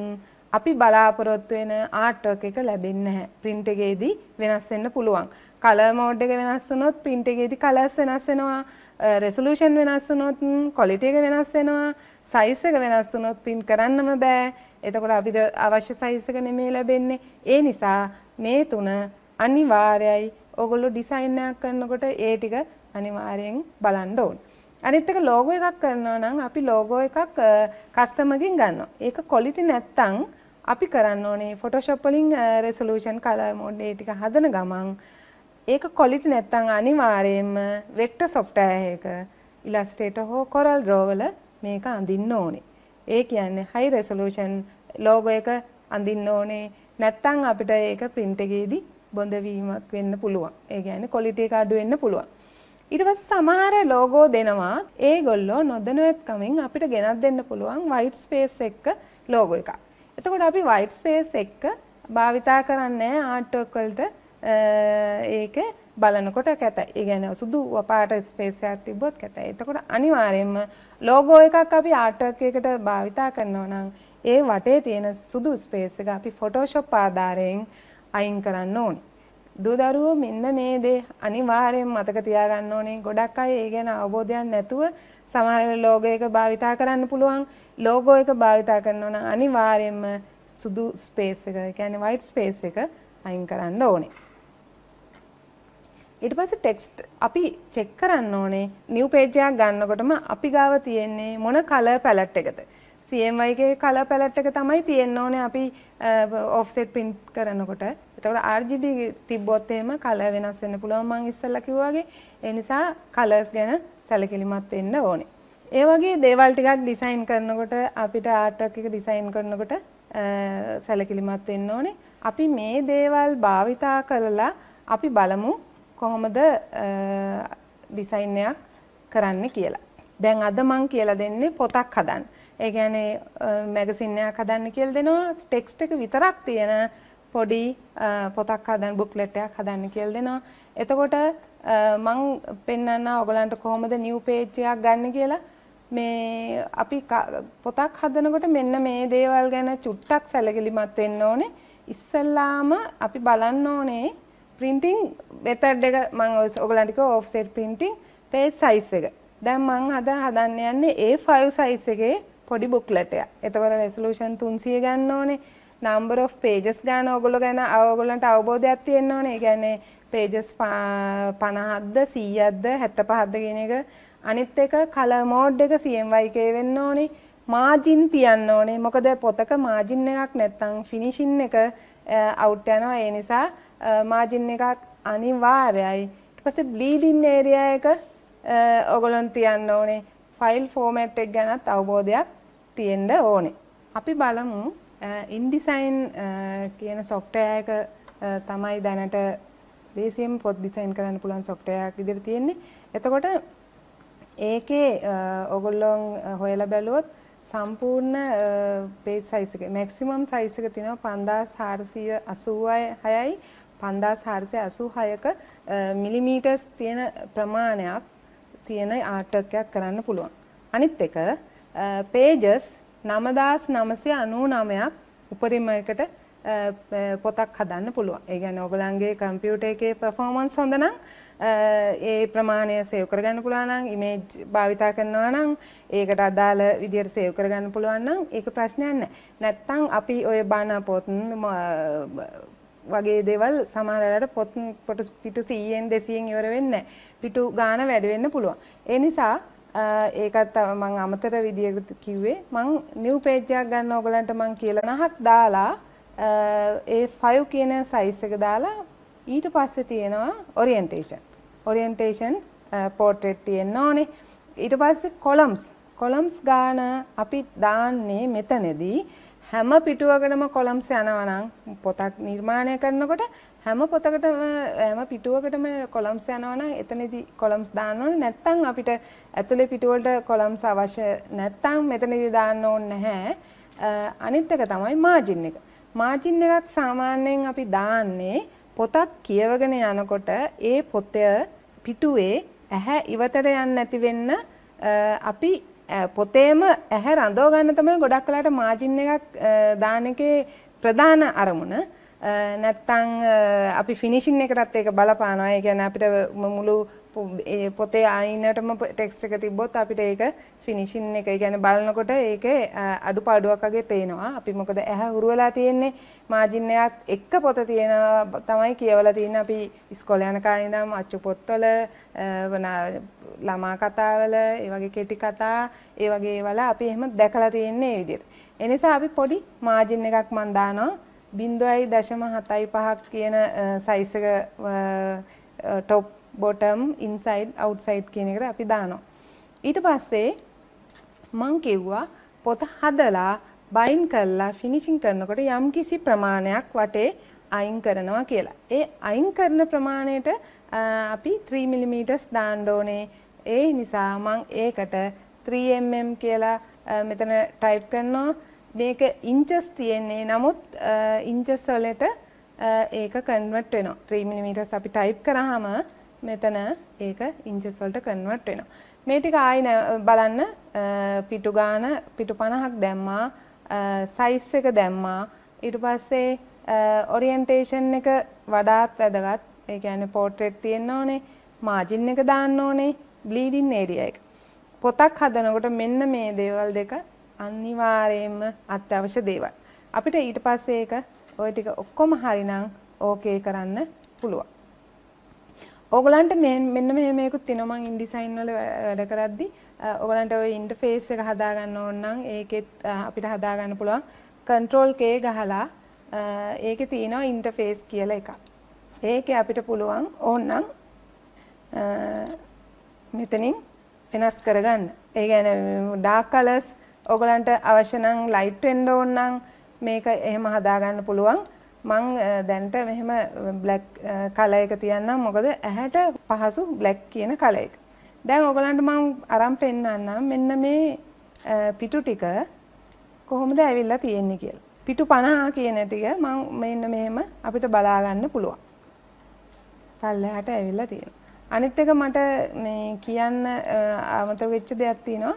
අපි බලාපොරොත්තු වෙන ආර්ට්වර්ක් එක ලැබෙන්නේ නැහැ. print එකේදී වෙනස් වෙන්න පුළුවන්. color mode එක වෙනස් වුණොත් print එකේදී colors වෙනස් වෙනවා. resolution වෙනස් වුණොත් quality එක වෙනස් වෙනවා. size එක වෙනස් වුණොත් print කරන්නම බෑ. එතකොට අපිට අවශ්‍ය සයිස් එක නෙමෙයි ලැබෙන්නේ. ඒ නිසා මේ තුන අනිවාර්යයි. ඕගොල්ලෝ ඩිසයින් එකක් කරනකොට ඒ ටික අනිවාර්යෙන් බලන්න ඕන. අනිත් එක ලෝගෝ එකක් කරනවා නම් අපි ලෝගෝ එකක් කස්ටමර්ගෙන් ගන්නවා. ඒක ක්වොලිටි නැත්තම් අපි කරන්න ඕනේ Photoshop වලින් resolution color mode ඒ ටික හදන ගමන් ඒක ක්වොලිටි නැත්තම් අනිවාර්යයෙන්ම vector software එක Illustrator හෝ Corel Draw වල මේක අඳින්න ඕනේ. ඒ කියන්නේ high resolution logo එක අඳින්න ඕනේ. නැත්නම් අපිට ඒක print එකේදී බොඳ වීමක් වෙන්න පුළුවන්. ඒ කියන්නේ quality එක අඩු වෙන්න පුළුවන්. ඊට පස්සේ සමහර logo දෙනවා. ඒගොල්ලෝ නොදැනුවත්කමින් අපිට ගෙනත් දෙන්න පුළුවන් white space එක logo එකක්. එතකොට අපි white space එක භාවිතා කරන්නේ ආට් වලට ඒක බලනකොට කැත. ඒ කියන්නේ සුදු වපාට ස්පේස් එකක් තිබ්බොත් කැත. එතකොට අනිවාර්යයෙන්ම ලෝගෝ එකක් අපි ආර්ට් වර්ක් එකකට භාවිතා කරනවා නම් ඒ වටේ තියෙන සුදු ස්පේස් එක අපි Photoshop ආධාරයෙන් අයින් කරන්න ඕනේ. දූදරුවෝ මෙන්න මේ දේ අනිවාර්යෙන් මතක තියාගන්න ඕනේ. ගොඩක් අය ඒ ගැන අවබෝධයක් නැතුව සමහර ලෝගෝ එක භාවිතා කරන්න පුළුවන්. ලෝගෝ එක භාවිතා කරනවා නම් අනිවාර්යයෙන්ම සුදු ස්පේස් එක, ඒ කියන්නේ white space එක අයින් කරන්න ඕනේ. ඊට පස්සේ ටෙක්ස්ට් අපි චෙක් කරන්න ඕනේ නිව් page එකක් ගන්නකොටම අපි ගාව තියෙන්නේ මොන කලර් පැලට් එකද CMY එකේ කලර් පැලට් එක තමයි තියෙන්න ඕනේ අපි ඔෆ්සෙට් print කරනකොට එතකොට RGB තිබ්බොත් එහෙම කලර් වෙනස් වෙන්න පුළුවන් මම ඉස්සෙල්ලා කිව්වා වගේ ඒ නිසා කලර්ස් ගැන සැලකිලිමත් වෙන්න ඕනේ ඒ වගේ දේවල් ටිකක් ඩිසයින් කරනකොට අපිට ආර්ට් එක ඩිසයින් කරනකොට සැලකිලිමත් වෙන්න ඕනේ අපි මේ දේවල් භාවිතා කරලා අපි බලමු කොහොමද ඩිසයින් එකක් කරන්න කියලා. දැන් අද මං කියලා දෙන්නේ පොතක් හදන්න. ඒ කියන්නේ මැගසින් එකක් හදන්න කියලා දෙනවා. ටෙක්ස්ට් එක විතරක් තියෙන පොඩි පොතක් හදන්න බුක්ලට් එකක් හදන්න කියලා දෙනවා. එතකොට මං පෙන්වන්න ඔයගලන්ට කොහොමද නිව් පේජ් එකක් ගන්න කියලා මේ අපි පොතක් හදනකොට මෙන්න මේ දේවල් ගැන චුට්ටක් සැලකිලිමත් වෙන්න ඕනේ. ඉස්සල්ලාම අපි බලන්න ඕනේ printing method එක මම ඔයගලන්ට කිව්වා offset printing page size එක. දැන් මම අද හදන්න යන්නේ A5 size එකේ පොඩි booklet එකක්. එතකොට resolution 300 ගන්න ඕනේ. number of pages ගන්න ඕගොල්ලෝ ගැන ඕගොල්ලන්ට අවබෝධයක් තියෙන්න ඕනේ. ඒ කියන්නේ pages 50ක්ද 100ක්ද 75ක්ද කියන එක. අනිත් එක color mode එක CMYK වෙන්න ඕනේ. මාජින් තියන්න ඕනේ. මොකද පොතක මාජින් එකක් නැත්නම් ෆිනිෂින් එක අවුට් eh, යනවා. ඒ නිසා මාජින් එකක් අනිවාර්යයි. ඊට පස්සේ බ්ලීඩින් ඒරියා එක ඔයගොල්ලන් තියන්න ඕනේ. ෆයිල් ෆෝමැට් එක ගැනත් අවබෝධයක් තියෙන්න ඕනේ. අපි බලමු ඉන්ඩිසයින් කියන සොෆ්ට්වෙයාර් එක තමයි දැනට බේසියෙන් පොත් ඩිසයින් කරන්න පුළුවන් සොෆ්ට්වෙයාර් එකක් විදිහට තියෙන්නේ. එතකොට ඒකේ ඔයගොල්ලෝ හොයලා බැලුවොත් සම්පූර්ණ පේජ් සයිස් එක මැක්සිමම් සයිස් එක තියෙනවා 5486යි 5486ක මිලිමීටර්ස් තියෙන ප්‍රමාණයක් තියෙන ආර්ට් එකක් කරන්න පුළුවන්. අනිත් එක pages 9999ක් උපරිමයකට පොතක් හදන්න පුළුවන්. ඒ කියන්නේ ඔයගලන්ගේ කම්පියුටර් එකේ performance හොඳ නම් ඒ ප්‍රමාණය සේව් කරගන්න පුළුවන් නම් ඉමේජ් භාවිතා කරනවා නම් ඒකට අදාළ විදියට සේව් කරගන්න පුළුවන් නම් ඒක ප්‍රශ්නයක් නැහැ. නැත්තම් අපි ওই බාන පොත් වගේ දේවල් සමහරලාට පොත් පොට පිටු 100න් 200න් ඉවර වෙන්නේ පිටු ගාන වැඩි වෙන්න පුළුවන්. ඒ නිසා ඒකත් මම අමතර විදියට කිව්වේ මම නිව් පේජ් එකක් ගන්න ඕගලන්ට මම කියලා නහක් දාලා ඒ 5 කියන සයිස් එක දාලා ඊට පස්සේ තියෙනවා ඔරියන්ටේෂන්. ඔරියන්ටේෂන් පෝට්‍රේට් තියෙන්න ඕනේ. ඊට පස්සේ කොලම්ස්. කොලම්ස් ගාන අපි දාන්නේ මෙතනදී හැම පිටුවකටම කොලම්ස් යනවනම් පොතක් නිර්මාණය කරනකොට හැම පොතකටම හැම පිටුවකටම කොලම්ස් යනවනම් එතනදී කොලම්ස් දාන්න ඕනේ නැත්නම් අපිට ඇතුලේ පිටුවලට කොලම්ස් අවශ්‍ය නැත්නම් මෙතනදී දාන්න ඕනේ නැහැ. අනිත් එක තමයි මාජින් එක. මාජින් එකක් සාමාන්‍යයෙන් අපි දාන්නේ පොතක් කියවගෙන යනකොට ඒ පොතේ පිටුවේ ඇහැ ඉවතට යන්නේ නැති වෙන්න අපි පොතේම ඇහැ රඳව ගන්න තමයි ගොඩක් වෙලාට මාජින් එකක් දාන එකේ ප්‍රධාන අරමුණ. නැත්තං අපි ෆිනිශින් එකටත් ඒක බලපානවා ඒ කියන්නේ අපිට මුළු පොතේ අයිනටම ටෙක්ස්ට් එක තිබ්බොත් අපිට ඒක ෆිනිෂින් එක කියන්නේ බලනකොට ඒකේ අඩුපාඩුවක් වගේ පේනවා. අපි මොකද ඇහැ හුරු වෙලා තියෙන්නේ මාජින් එකක් එක පොත තියෙනවා තමයි කියවලා තියෙන්නේ. අපි ඉස්කෝලේ යන කාලේ ඉඳන් අච්චු පොත්වල ළමා කතාවල, ඒ වගේ කෙටි කතා, ඒ වගේ ඒවල අපි එහෙම දැකලා තියෙන්නේ මේ විදිහට. ඒ නිසා අපි පොඩි මාජින් එකක් මන් දානවා. බින්දුවයි දශම හතයි පහක් කියන සයිසක ටොප් බොටම් ඉන්සයිඩ් අවුට්සයිඩ් කියන එකට අපි දානවා. ඊට පස්සේ මං කිව්වා පොත හදලා බයින් කරලා ෆිනිෂින් කරනකොට යම් කිසි ප්‍රමාණයක් වටේ අයින් කරනවා කියලා. ඒ අයින් කරන ප්‍රමාණයට අපි 3 මිලිමීටර්ස් දාන්න ඕනේ. ඒ නිසා මං ඒකට 3mm කියලා මෙතන ටයිප් කරනවා. මේක ඉන්චස් තියෙන්නේ නමුත් ඉන්චස් වලට ඒක කන්වර්ට් වෙනවා 3 mm අපි ටයිප් කරාම මෙතන ඒක ඉන්චස් වලට කන්වර්ට් වෙනවා. මේ ටික ආයි බලන්න පිටු ගාන පිටු 50ක් දැම්මා සයිස් එක දැම්මා ඊට පස්සේ ඔරියන්ටේෂන් එක වඩාත් වැදගත්. ඒ කියන්නේ පෝට්‍රේට් තියෙන්න ඕනේ, මාජින් එක දාන්න ඕනේ, බ්ලීඩින් ඒරියා එක. පොතක් හදනකොට මෙන්න මේ දේවල් දෙක අනිවාර්යයෙන්ම අත්‍යවශ්‍ය දේවල්. අපිට ඊට පස්සේ ඒක ওই ටික ඔක්කොම හරිනම් ඕකේ කරන්න පුළුවන්. ඕගලන්ට මෙන්න මෙහෙම එකක් තියෙනවා මම ඉන්ඩිසයින් වල වැඩ කරද්දි ඕගලන්ට ওই ඉන්ටර්ෆේස් එක හදා ගන්න ඕන නම් ඒකෙත් අපිට හදා ගන්න පුළුවන් control K ගහලා ඒකේ තියෙනවා ඉන්ටර්ෆේස් කියලා එකක්. ඒකේ අපිට පුළුවන් ඕනනම් මෙතනින් වෙනස් කරගන්න. ඒ ගැන ඩාක් කලස් ඕගලන්ට අවශ්‍ය නම් ලයිට් වෙන්න ඕන නම් මේක එහෙම හදාගන්න පුළුවන්. මං දැන්ට මෙහෙම බ්ලැක් කලර් එක තියන්නම් මොකද ඇහැට පහසු බ්ලැක් කියන කලර් එක. දැන් ඕගලන්ට මම අරන් පෙන්නන්නම් මෙන්න මේ පිටු ටික කොහොමද ඇවිල්ලා තියෙන්නේ කියලා. පිටු 50 කියන ටික මම මෙන්න මෙහෙම අපිට බලා ගන්න පුළුවන්. පල්ලෙහාට ඇවිල්ලා තියෙනවා. අනිත් එක මට මේ කියන්න අමතක වෙච්ච දෙයක් තියෙනවා.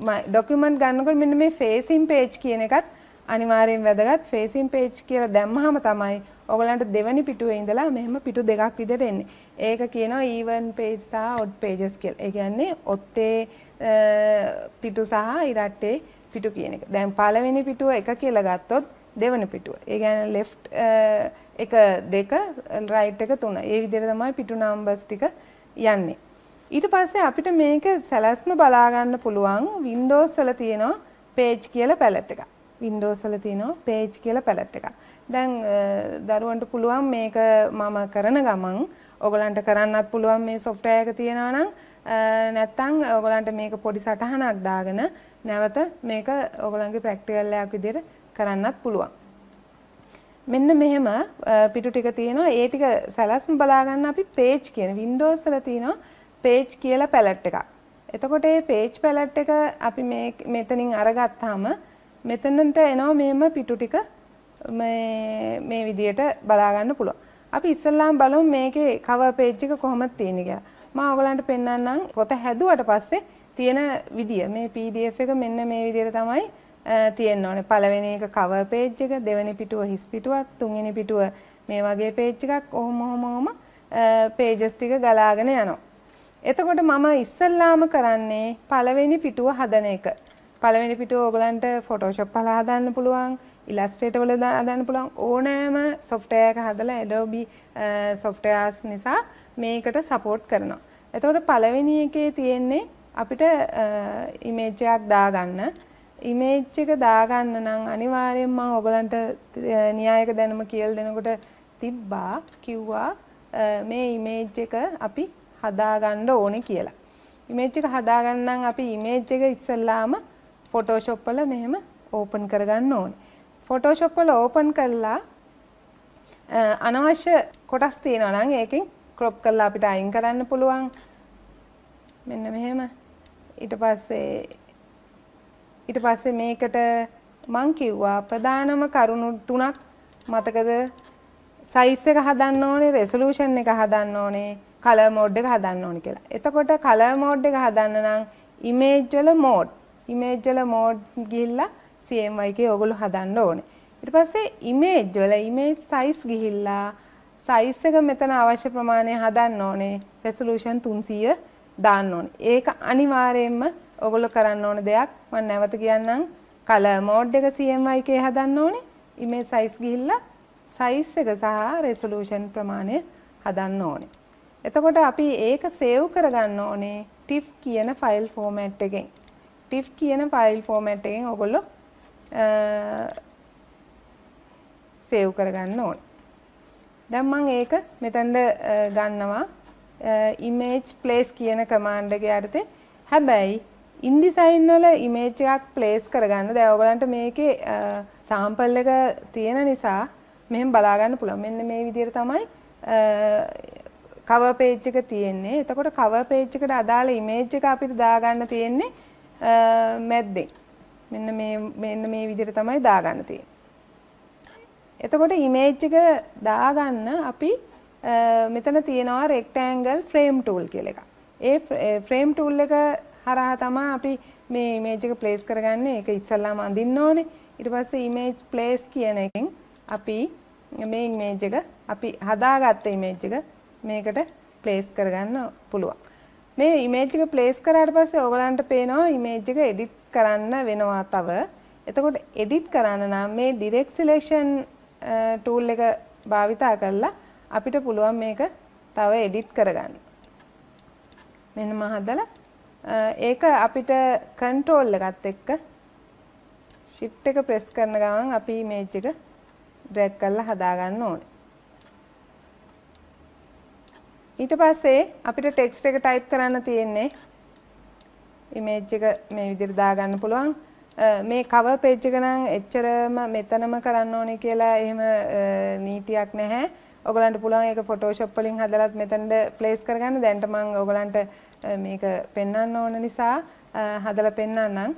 ඩොකියුමන්ට් ගන්නකොට මෙන්න මේ ෆේසින් පේජ් කියන එකත් අනිවාර්යෙන් වැදගත් ෆේසින් පේජ් කියලා දැම්මහම තමයි ඔයගලන්ට දෙවැනි පිටුවේ ඉඳලා මෙහෙම පිටු දෙකක් විදිහට එන්නේ. ඒක කියනවා ඊවන් පේජ් සහ ඔඩ් පේජස් කියලා. ඒ කියන්නේ ඔත්තේ පිටු සහ ඉරට්ටේ පිටු කියන එක. දැන් පළවෙනි පිටුව එක කියලා ගත්තොත් දෙවන පිටුව. ඒ කියන්නේ left එක දෙක right එක තුන. ඒ විදිහට තමයි පිටු numbers ටික යන්නේ. ඊට පස්සේ අපිට මේක සැලැස්ම බලාගන්න පුළුවන් Windows වල තියෙනවා page කියලා පැලට් එකක්. Windows වල තියෙනවා page කියලා පැලට් එකක්. දැන් දරුවන්ට පුළුවන් මේක මම කරන ගමන් ඔයගලන්ට කරන්නත් පුළුවන් මේ software එක තියෙනවා නම් නැත්තම් ඔයගලන්ට මේක පොඩි සටහනක් දාගෙන නැවත මේක ඔයගලන්ගේ practical එකක් විදිහට කරන්නත් පුළුවන්. මෙන්න මෙහෙම පිටු ටික තියෙනවා. ඒ ටික සැලැස්ම බලාගන්න අපි page කියන Windows වල තියෙනවා පේජ් කියලා පැලට් එකක්. එතකොට මේ පේජ් පැලට් එක අපි මේ මෙතනින් අරගත්තාම මෙතනට එනවා මේම පිටු ටික මේ මේ විදියට බලා ගන්න පුළුවන්. අපි ඉස්සල්ලාම බලමු මේකේ cover page එක කොහොමද තියෙන්නේ කියලා. මම ඔයගලන්ට පෙන්වන්නම් පොත හැදුවට පස්සේ තියෙන විදිය මේ PDF එක මෙන්න මේ විදියට තමයි තියෙන්න ඕනේ. පළවෙනි එක cover page එක, දෙවෙනි පිටුව his පිටුවක්, තුන්වෙනි පිටුව මේ වගේ page එකක් ඔහොම ඔහොම ඔහොම pages ටික ගලාගෙන යනවා. එතකොට මම ඉස්සල්ලාම කරන්නේ පළවෙනි පිටුව හදන එක. පළවෙනි පිටුව ඕගලන්ට ෆොටෝෂොප් වල හදන්න පුළුවන්, ඉලස්ට්‍රේටර් වල හදන්න පුළුවන් ඕනෑම සොෆ්ට්වෙයාර් එක හදලා Adobe සොෆ්ට්වෙයාර්ස් නිසා මේකට සපෝට් කරනවා. එතකොට පළවෙනි එකේ තියෙන්නේ අපිට ඉමේජ් එකක් දාගන්න. ඉමේජ් එක දාගන්න නම් අනිවාර්යයෙන්ම මම ඕගලන්ට න්‍යායක දැනුම කියලා දෙනකොට තිබ්බා කිව්වා මේ ඉමේජ් එක අපි හදාගන්න ඕනේ කියලා. ඉමේජ් එක හදාගන්න නම් අපි ඉමේජ් එක ඉස්සෙල්ලාම Photoshop වල මෙහෙම ඕපන් කරගන්න ඕනේ. Photoshop වල ඕපන් කළා අනවශ්‍ය කොටස් තියෙනවා නම් ඒකෙන් crop කරලා අපිට අයින් කරන්න පුළුවන්. මෙන්න මෙහෙම ඊට පස්සේ ඊට පස්සේ මේකට මං කිව්වා ප්‍රධානම කරුණු තුනක් මතකද සයිස් එක හදන්න ඕනේ රෙසලූෂන් එක හදන්න ඕනේ කලර් මෝඩ් එක හදන්න ඕනි කියලා. එතකොට කලර් මෝඩ් එක හදන්න නම් ඉමේජ් වල මෝඩ් ඉමේජ් වල මෝඩ් ගිහිල්ලා CMY එකේ ඔයගොල්ලෝ හදන්න ඕනේ. ඊට පස්සේ ඉමේජ් වල ඉමේජ් සයිස් ගිහිල්ලා සයිස් එක මෙතන අවශ්‍ය ප්‍රමාණය හදන්න ඕනේ. රෙසලූෂන් 300 දාන්න ඕනේ. ඒක අනිවාර්යයෙන්ම ඔයගොල්ලෝ කරන්න ඕන දෙයක්. මම නැවත කියන්නම්. කලර් මෝඩ් එක CMY එකේ හදන්න ඕනේ. ඉමේජ් සයිස් ගිහිල්ලා සයිස් එක සහ රෙසලූෂන් ප්‍රමාණය හදන්න ඕනේ. එතකොට අපි ඒක සේව් කරගන්න ඕනේ TIFF කියන ෆයිල් ෆෝමැට් එකෙන්. TIFF කියන ෆයිල් ෆෝමැට් එකෙන් ඔයගොල්ලෝ සේව් කරගන්න ඕන. දැන් මම ඒක මෙතනට ගන්නවා image place කියන command එක යටතේ. හැබැයි ඉන්ඩිසයින් වල ඉමේජ් එකක් ප්ලේස් කරගන්න. දැන් ඔයගලන්ට මේකේ sample එක තියෙන නිසා මෙහෙම බලා ගන්න පුළුවන්. මෙන්න මේ විදිහට තමයි කවර් පේජ් එක තියෙන්නේ. එතකොට කවර් පේජ් එකට අදාළ ඉමේජ් එක අපිට දාගන්න තියෙන්නේ මැද්දෙන්. මෙන්න මේ මෙන්න මේ විදිහට තමයි දාගන්න තියෙන්නේ. එතකොට ඉමේජ් එක දාගන්න අපි මෙතන තියෙනවා rectangle frame tool කියලා එකක්. ඒ frame tool එක හරහා තමයි අපි මේ ඉමේජ් එක ප්ලේස් කරගන්නේ. ඒක ඉස්සල්ලාම අඳින්න ඕනේ. ඊට පස්සේ ඉමේජ් ප්ලේස් කියන එකෙන් අපි මේ ඉමේජ් එක අපි හදාගත්ත ඉමේජ් එක මේකට ප්ලේස් කරගන්න පුළුවන්. මේ ඉමේජ් එක ප්ලේස් කරාට පස්සේ ඔයගලන්ට පේනවා ඉමේජ් එක එඩිට් කරන්න වෙනවා තව. එතකොට එඩිට් කරන්න නම් මේ ඩිරෙක්ට් සිලෙක්ෂන් ටූල් එක භාවිතා කරලා අපිට පුළුවන් මේක තව එඩිට් කරගන්න. මෙන්න මම හදලා ඒක අපිට කන්ට්‍රෝල් එකත් එක්ක shift එක press කරන ගමන් අපි image එක drag කරලා හදාගන්න ඕනේ. ඊට පස්සේ අපිට ටෙක්ස්ට් එක ටයිප් කරන්න තියෙන්නේ ඉමේජ් එක මේ විදිහට දාගන්න පුළුවන් මේ කවර් පේජ් එක නම් එච්චරම මෙතනම කරන්න ඕනේ කියලා එහෙම නීතියක් නැහැ ඔගලන්ට පුළුවන් ඒක ෆොටෝෂොප් වලින් හදලත් මෙතනට ප්ලේස් කරගන්න දැන්ට මම ඔගලන්ට මේක පෙන්වන්න ඕන නිසා හදලා පෙන්වන්නම්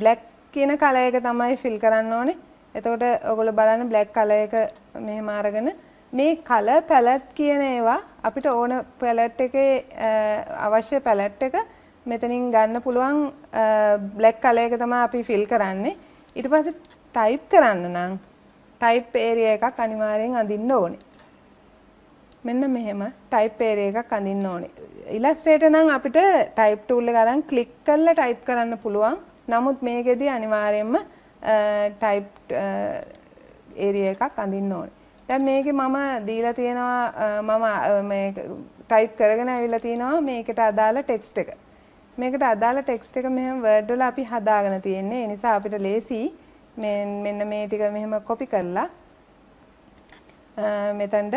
බ්ලැක් කියන කලර් එක තමයි ෆිල් කරන්න ඕනේ එතකොට ඔගොල්ලෝ බලන්න බ්ලැක් කලර් එක මෙහෙම අරගෙන මේ කල පැලට් කියන ඒවා අපිට ඕන පැලට් එකේ අවශ්‍ය පැලට් එක මෙතනින් ගන්න පුළුවන් බ්ලැක් කලයක තමයි අපි ෆිල් කරන්නේ. ඊට පස්සේ ටයිප් කරන්න නම් ටයිප් ඒරියා එකක් අනිවාර්යෙන් අඳින්න ඕනේ. මෙන්න මෙහෙම ටයිප් ඒරියා එකක් අඳින්න ඕනේ. ඉලස්ට්‍රේටර් නම් අපිට ටයිප් ටූල් එක අරන් ක්ලික් කරලා ටයිප් කරන්න පුළුවන්. නමුත් මේකෙදී අනිවාර්යෙන්ම ටයිප් ඒරියා එකක් අඳින්න ඕනේ. දැන් මේකේ මම දීලා තියෙනවා මම මේ ටයිප් කරගෙන ඇවිල්ලා තිනවා මේකට අදාළ ටෙක්ස්ට් එක. මේකට අදාළ ටෙක්ස්ට් එක මෙහෙම Word වල අපි හදාගෙන තියෙන්නේ. ඒ නිසා අපිට ලේසි මෙන්න මේ ටික මෙහෙම කොපි කරලා මෙතනට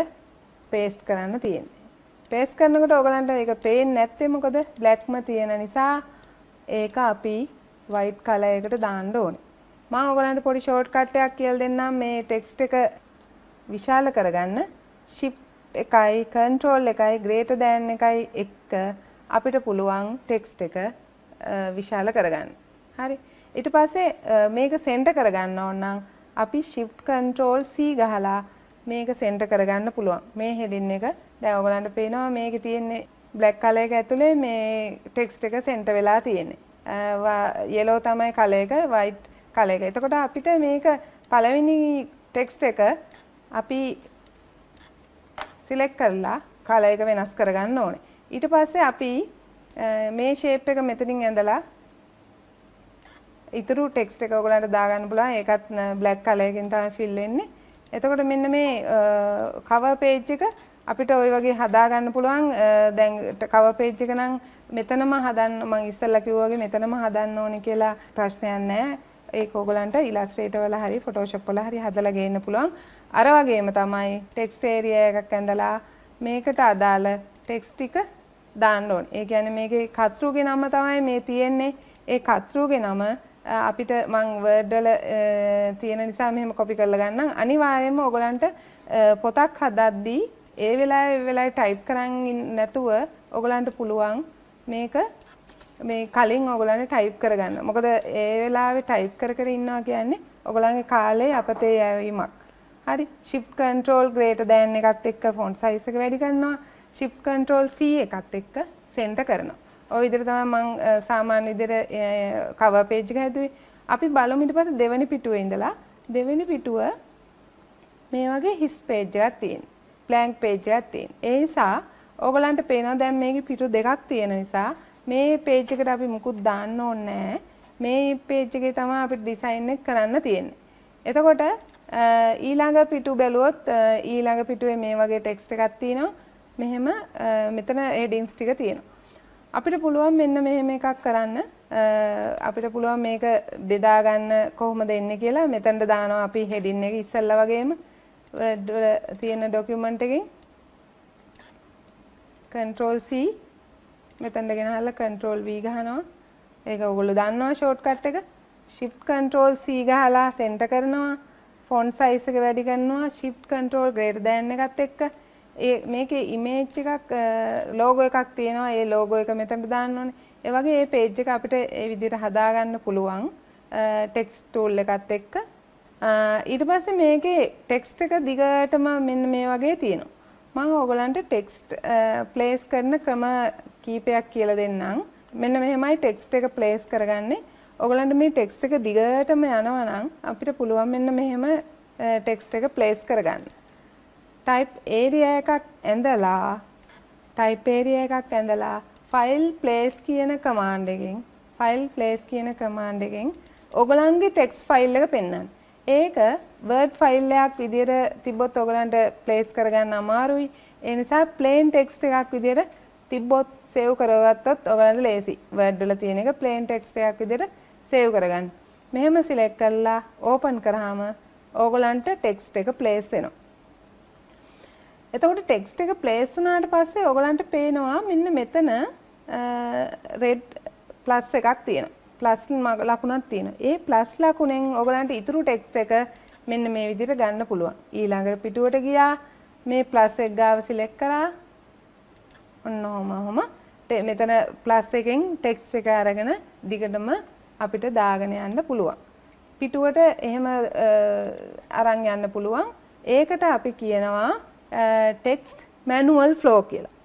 පේස්ට් කරන්න තියෙන්නේ. පේස්ට් කරනකොට ඕගලන්ට ඒක පේන්නේ නැත්තේ මොකද බ්ලැක්ම තියෙන නිසා ඒක අපි white කලර් එකට දාන්න ඕනේ. මම ඕගලන්ට පොඩි ෂෝට්කට් එකක් කියලා දෙන්නම් මේ ටෙක්ස්ට් එක විශාල කරගන්න shift එකයි control එකයි greater than එකයි එක්ක අපිට පුළුවන් text එක විශාල කරගන්න. හරි. ඊට පස්සේ මේක සෙන්ටර් කරගන්න ඕන නම් අපි shift control C ගහලා මේක සෙන්ටර් කරගන්න පුළුවන්. මේ heading එක දැන් ඔයගලන්ට පේනවා මේකේ තියෙන්නේ black color එක ඇතුලේ මේ text එක සෙන්ටර් වෙලා තියෙන්නේ. yellow තමයි color එක, white color එක. එතකොට අපිට මේක පළවෙනි text එක අපි සිලෙක්ට් කරලා කලර් එක වෙනස් කරගන්න ඕනේ. ඊට පස්සේ අපි මේ ෂේප් එක මෙතනින් ඇඳලා ඉතුරු ටෙක්ස්ට් එක ඔයගලන්ට දාගන්න පුළුවන්. ඒකත් බ්ලැක් කලර් එකෙන් තමයි ෆිල් වෙන්නේ. එතකොට මෙන්න මේ කවර් පේජ් එක අපිට ওই වගේ හදාගන්න පුළුවන්. දැන් කවර් පේජ් එක නම් මෙතනම හදන්න මම ඉස්සෙල්ලා කිව්වා වගේ මෙතනම හදන්න ඕනේ කියලා ප්‍රශ්නයක් නැහැ. ඒක ඕගලන්ට ඉලස්ට්‍රේටර් වල හරි ෆොටෝෂොප් වල හරි හදලා ගේන්න පුළුවන්. අර වගේම තමයි ටෙක්ස්ට් ඒරියා එකක් ඇඳලා මේකට අදාළ ටෙක්ස්ට් ටික දාන්න ඕන. ඒ කියන්නේ මේකේ කතෘගේ නම තමයි මේ තියෙන්නේ. ඒ කතෘගේ නම අපිට මං වර්ඩ් වල තියෙන නිසා මෙහෙම කොපි කරලා ගන්නම්. අනිවාර්යයෙන්ම ඔයගලන්ට පොතක් හදද්දී ඒ වෙලාවේ ඒ වෙලාවේ ටයිප් කරන් නැතුව ඔයගලන්ට පුළුවන් මේක මේ කලින් ඔයගලන්ට ටයිප් කරගන්න. මොකද ඒ වෙලාවේ ටයිප් කර කර ඉන්නවා කියන්නේ ඔයගලන්ගේ කාලේ අපතේ යෑවීමක්. හරි shift control greater than එකත් එක්ක font size එක වැඩි කරනවා shift control C එකත් එක්ක center කරනවා ඔය විදිහට තමයි මම සාමාන්‍ය විදිහට cover page එක හැදුවේ අපි බලමු ඊට පස්සේ දෙවෙනි පිටුවේ ඉඳලා දෙවෙනි පිටුව මේ වගේ his page එකක් තියෙන blank page එකක් තියෙන ඒ නිසා ඕගලන්ට පේනවා දැන් මේකේ පිටු දෙකක් තියෙන නිසා මේ page එකට අපි මුකුත් දාන්න ඕනේ නැහැ මේ page එකේ තමයි අපිට design එක කරන්න තියෙන්නේ එතකොට ඊළඟ පිටු බැලුවොත් ඊළඟ පිටුවේ මේ වගේ ටෙක්ස්ට් එකක් තියෙනවා. මෙහෙම මෙතන ඒ ඩින්ස් ටික තියෙනවා. අපිට පුළුවන් මෙන්න මෙහෙම එකක් කරන්න. අපිට පුළුවන් මේක බෙදා ගන්න කොහොමද එන්නේ කියලා මෙතනට දානවා අපි හෙඩින් එක ඉස්සෙල්ලා වගේම තියෙන ડોකියුමන්ට් එකෙන් control C මෙතනට ගෙනහලා control V ගහනවා. ඒක ඔයගොල්ලෝ දන්නවා ෂෝට්කට් එක. shift control C ගහලා සෙන්ටර් කරනවා. ෆොන්ට් සයිස් එක වැඩි කරනවා shift control greater than එකත් එක්ක ඒ මේකේ image එකක් logo එකක් තියෙනවා ඒ logo එක මෙතනට දාන්න ඕනේ ඒ වගේ මේ page එක අපිට ඒ විදිහට හදා ගන්න පුළුවන් text tool එකත් එක්ක ඊට පස්සේ මේකේ ටෙක්ස්ට් එක දිගටම මෙන්න මේ වගේ තියෙනවා මම ඔයගලන්ට ටෙක්ස්ට් ප්ලේස් කරන ක්‍රම කීපයක් කියලා දෙන්නම්. මෙන්න මෙහෙමයි ටෙක්ස්ට් එක ප්ලේස් කරගන්නේ. ඔගලන්ට මේ ටෙක්ස්ට් එක දිගටම යනවා නම් අපිට පුළුවන් මෙන්න මෙහෙම ටෙක්ස්ට් එක ප්ලේස් කරගන්න. ටයිප් ඒරියා එකක් ඇඳලා ටයිප් ඒරියා එකක් ඇඳලා ෆයිල් ප්ලේස් කියන කමාන්ඩ් එකෙන් ෆයිල් ප්ලේස් කියන කමාන්ඩ් එකෙන් ඔගලන්ගේ ටෙක්ස් ෆයිල් එක පෙන්වන්න. ඒක වර්ඩ් ෆයිල් එකක් විදියට තිබ්බොත් ඔයගලන්ට ප්ලේස් කරගන්න අමාරුයි. ඒ නිසා ප්ලේන් ටෙක්ස්ට් එකක් විදියට තිබ්බොත් සේව් කරගත්තොත් ඔයගලන්ට ලේසි. වර්ඩ් වල තියෙන එක ප්ලේන් ටෙක්ස්ට් එකක් විදියට සේව් කරගන්න. මෙහෙම සිලෙක්ට් කරලා ඕපන් කරාම ඕගලන්ට ටෙක්ස්ට් එක ප්ලේස් වෙනවා. එතකොට ටෙක්ස්ට් එක ප්ලේස් වුණාට පස්සේ ඕගලන්ට පේනවා මෙන්න මෙතන රෙඩ් ප්ලස් එකක් තියෙනවා. ප්ලස් ලකුණක් තියෙනවා. ඒ ප්ලස් ලකුණෙන් ඕගලන්ට ඉතුරු ටෙක්ස්ට් එක මෙන්න මේ විදිහට ගන්න පුළුවන්. ඊළඟට පිටුවට ගියා මේ ප්ලස් එක ගාව සිලෙක්ට් කරා. ඔන්න ඔහොම ඔහොම මෙතන ප්ලස් එකෙන් ටෙක්ස්ට් එක අරගෙන දිගටම අපිට දාගෙන යන්න පුළුවන්. පිටුවට එහෙම අරන් යන්න පුළුවන්. ඒකට අපි කියනවා ටෙක්ස්ට් මැනුවල් ෆ්ලෝ කියලා.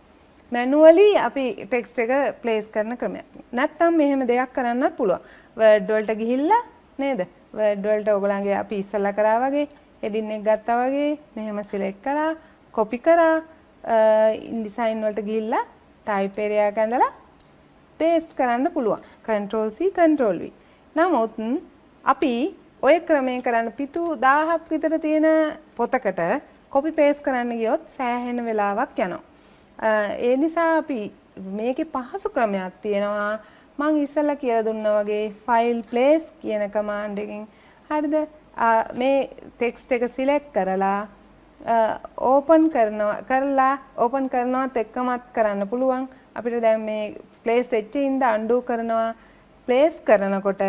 මැනුවලි අපි ටෙක්ස්ට් එක ප්ලේස් කරන ක්‍රමයක්. නැත්තම් මෙහෙම දෙයක් කරන්නත් පුළුවන්. Word වලට ගිහිල්ලා නේද? Word වලට ඔයගොල්ලන්ගේ අපි ඉස්සලා කරා වගේ heading එක ගත්තා වගේ මෙහෙම select කරා, copy කරා, ඉන්ඩිසයින් වලට ගිහිල්ලා ටයිප් ඒරියා ගැඳලා පේස්ට් කරන්න පුළුවන්. Ctrl C Ctrl V. නමුත් අපි ඔය ක්‍රමයෙන් කරන්න පිටු 1000ක් විතර තියෙන පොතකට copy paste කරන්න ගියොත් සෑහෙන වෙලාවක් යනවා. ඒ නිසා අපි මේකේ පහසු ක්‍රමයක් තියෙනවා. මම ඉස්සෙල්ලා කියලා දුන්නා වගේ file place කියන command එකෙන් හරිද මේ text එක select කරලා ඕපන් කරනවා කරලා ඕපන් කරනවත් එක්කමත් කරන්න පුළුවන් අපිට දැන් මේ ප්ලේස් වෙච්ච ඉඳ අන්ඩු කරනවා ප්ලේස් කරනකොට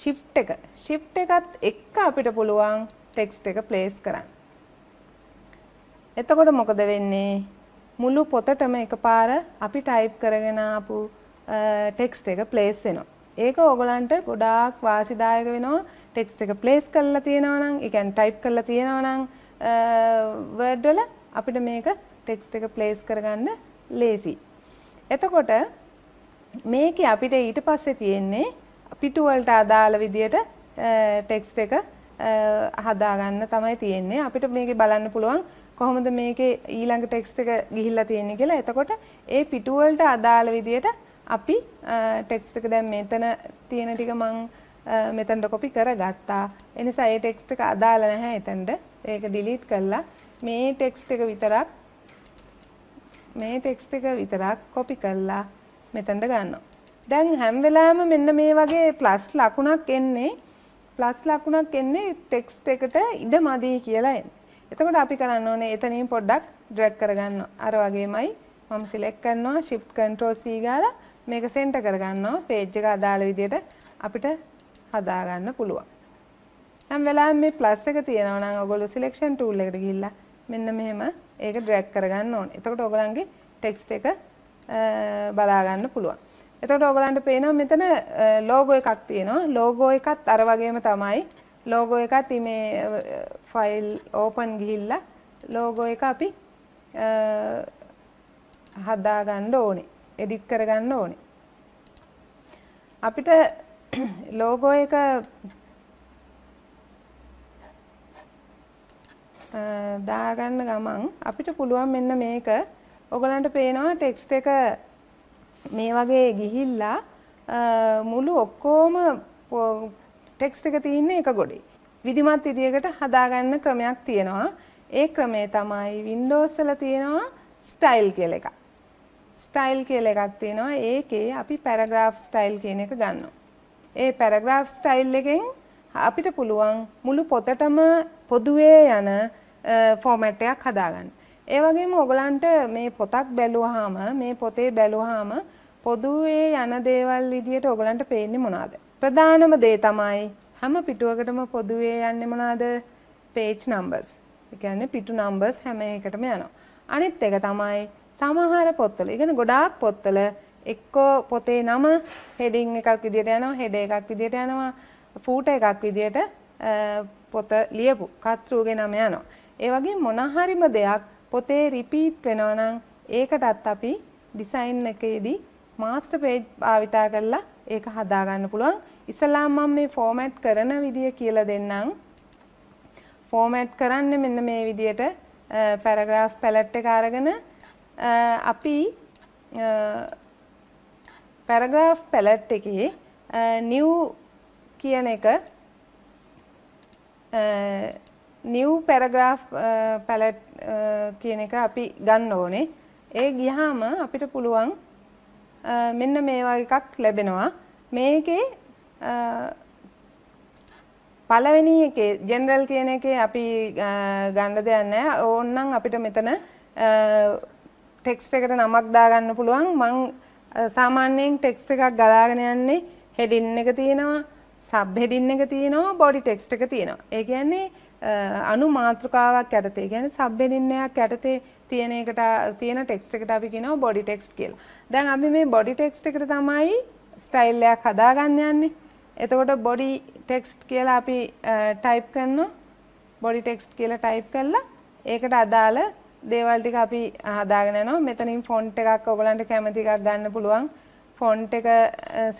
shift එක shift එකත් එක්ක අපිට පුළුවන් ටෙක්ස්ට් එක ප්ලේස් කරන්න. එතකොට මොකද වෙන්නේ? මුළු පොතටම එකපාර අපි ටයිප් කරගෙන ආපු ටෙක්ස්ට් එක ප්ලේස් වෙනවා. ඒක ඕගලන්ට ගොඩාක් වාසිදායක වෙනවා. ටෙක්ස්ට් එක ප්ලේස් කරලා තියෙනවා නම්, ඒ කියන්නේ ටයිප් කරලා තියෙනවා නම් වර්ඩ් වල අපිට මේක ටෙක්ස්ට් එක ප්ලේස් කරගන්න ලේසියි. එතකොට මේක අපිට ඊට පස්සේ තියෙන්නේ පිටුවලට අදාළ විදියට ටෙක්ස්ට් එක හදාගන්න තමයි තියෙන්නේ අපිට මේක බලන්න පුළුවන් කොහොමද මේකේ ඊළඟ ටෙක්ස්ට් එක ගිහිල්ලා තියෙන්නේ කියලා. එතකොට ඒ පිටුවලට අදාළ විදියට අපි ටෙක්ස්ට් එක දැන් මෙතන තියෙන ටික මම මෙතනට කොපි කරගත්තා. ඒ නිසා ඒ ටෙක්ස්ට් එක අදාළ නැහැ එතනට. ඒක ඩිලීට් කළා. මේ ටෙක්ස්ට් එක විතරක් මේ ටෙක්ස්ට් එක විතරක් කොපි කරලා මෙතනට ගන්නවා. දැන් හැම වෙලාවෙම මෙන්න මේ වගේ ප්ලස් ලකුණක් එන්නේ ප්ලස් ලකුණක් එන්නේ ටෙක්ස්ට් එකට ඉඩ මදි කියලා එන්නේ. එතකොට අපි කරන්න ඕනේ එතනින් පොඩ්ඩක් ඩ්‍රැග් කරගන්න. අර වගේමයි මම සිලෙක්ට් කරනවා shift control C ගාලා මේක සෙන්ටර් කරගන්නවා. page එක අදාළ විදියට අපිට හදාගන්න පුළුවන්. හැම වෙලාවෙම මේ ප්ලස් එක තියෙනවා නම් ඔයගොල්ලෝ selection tool එකට ගිහිල්ලා මෙන්න මෙහෙම ඒක ඩ්‍රැග් කරගන්න ඕන. එතකොට ඔයගලන්ගේ ටෙක්ස්ට් එක බලා ගන්න පුළුවන්. එතකොට ඔයගලන්ට පේනවා මෙතන ලෝගෝ එකක් තියෙනවා. ලෝගෝ එකත් අර වගේම තමයි. ලෝගෝ එකත් මේ ෆයිල් ඕපන් ගිහිල්ලා ලෝගෝ එක අපි හදා ගන්න ඕනේ. එඩිට් කරගන්න ඕනේ. අපිට ලෝගෝ එක දාගන්න ගමන් අපිට පුළුවන් මෙන්න මේක ඔගලන්ට පේනවා ටෙක්ස්ට් එක මේ වගේ ගිහිල්ලා මුළු ඔක්කොම ටෙක්ස්ට් එක තියෙන්නේ එක ගොඩේ. විධිමත් විදියකට හදාගන්න ක්‍රමයක් තියෙනවා. ඒ ක්‍රමය තමයි Windows වල තියෙනවා style කියලා එකක්. style කියලා එකක් තියෙනවා. ඒකේ අපි paragraph style කියන එක ගන්නවා. ඒ paragraph style එකෙන් අපිට පුළුවන් මුළු පොතටම පොදුවේ යන ෆෝමැට්ටයක් හදාගන්න. ඒ වගේම ඔගලන්ට මේ පොතක් බැලුවහම මේ පොතේ බැලුවහම පොදුවේ යන දේවල් විදියට ඔගලන්ට පේන්නේ මොනවාද? ප්‍රධානම දේ තමයි හැම පිටුවකටම පොදුවේ යන්නේ මොනවාද? page numbers. ඒ කියන්නේ පිටු numbers හැම එකටම යනවා. අනිත් එක තමයි සමහර පොත්වල, ඉගෙන ගොඩාක් පොත්වල එක්කෝ පොතේ නම හෙඩින් එකක් විදියට යනවා, හෙඩ එකක් විදියට යනවා, ෆූට එකක් විදියට පොත ලියපු කර්තෘගේ නම යනවා. ඒ වගේ මොන හරිම දෙයක් පොතේ රිපීට් වෙනවා නම් ඒකටත් අපි ඩිසයින් එකේදී මාස්ටර් පේජ් භාවිතා කරලා ඒක හදා ගන්න පුළුවන්. ඉස්සලාම මම මේ ෆෝමැට් කරන විදිය කියලා දෙන්නම්. ෆෝමැට් කරන්නේ මෙන්න මේ විදියට පැරග්‍රාෆ් පැලට් එක අරගෙන අපි පැරග්‍රාෆ් පැලට් එකේ new කියන එක new paragraph uh, palette uh, කියන එක අපි ගන්න ඕනේ. ඒ ගියාම අපිට පුළුවන් uh, මෙන්න මේ වගේ එකක් ලැබෙනවා. මේකේ පළවෙනි එකේ ජෙනරල් කියන එකේ අපි ගන්න දෙයක් නැහැ. ඕන්නම් අපිට මෙතන ටෙක්ස්ට් එකට නමක් දාගන්න පුළුවන්. මං සාමාන්‍යයෙන් ටෙක්ස්ට් එකක් ගලාගෙන යන්නේ හෙඩින් එක තියෙනවා, සබ් හෙඩින් එක තියෙනවා, බොඩි ටෙක්ස්ට් එක තියෙනවා. ඒ කියන්නේ අනු මාතෘකාවක් ඇතේ ගැන සබ්බෙනින්නයක් ඇතේ තියෙන එකට තියෙන ටෙක්ස්ට එකට අපි කියනව බොඩි ටෙක්ස්ට කියල් දැන් අපි මේ බොඩි ටෙක්ස්ට එකට තමයි ස්ටයිල්ලයක් හදාගන්න යන්නේ එතකොට බොඩි ටෙක්ස්ට කියලා අපි ටයිප් කරන්න බොඩි ටෙක්ස්ට කියලා ටයිප් කරලා ඒකට අදාළ දේවල් ටික අපි හදාගෙන යනවා මෙතනින් ෆොන්ට් එකක් ඔයගලන්ට කැමති එකක් ගන්න පුළුවන් ෆොන්ට් එක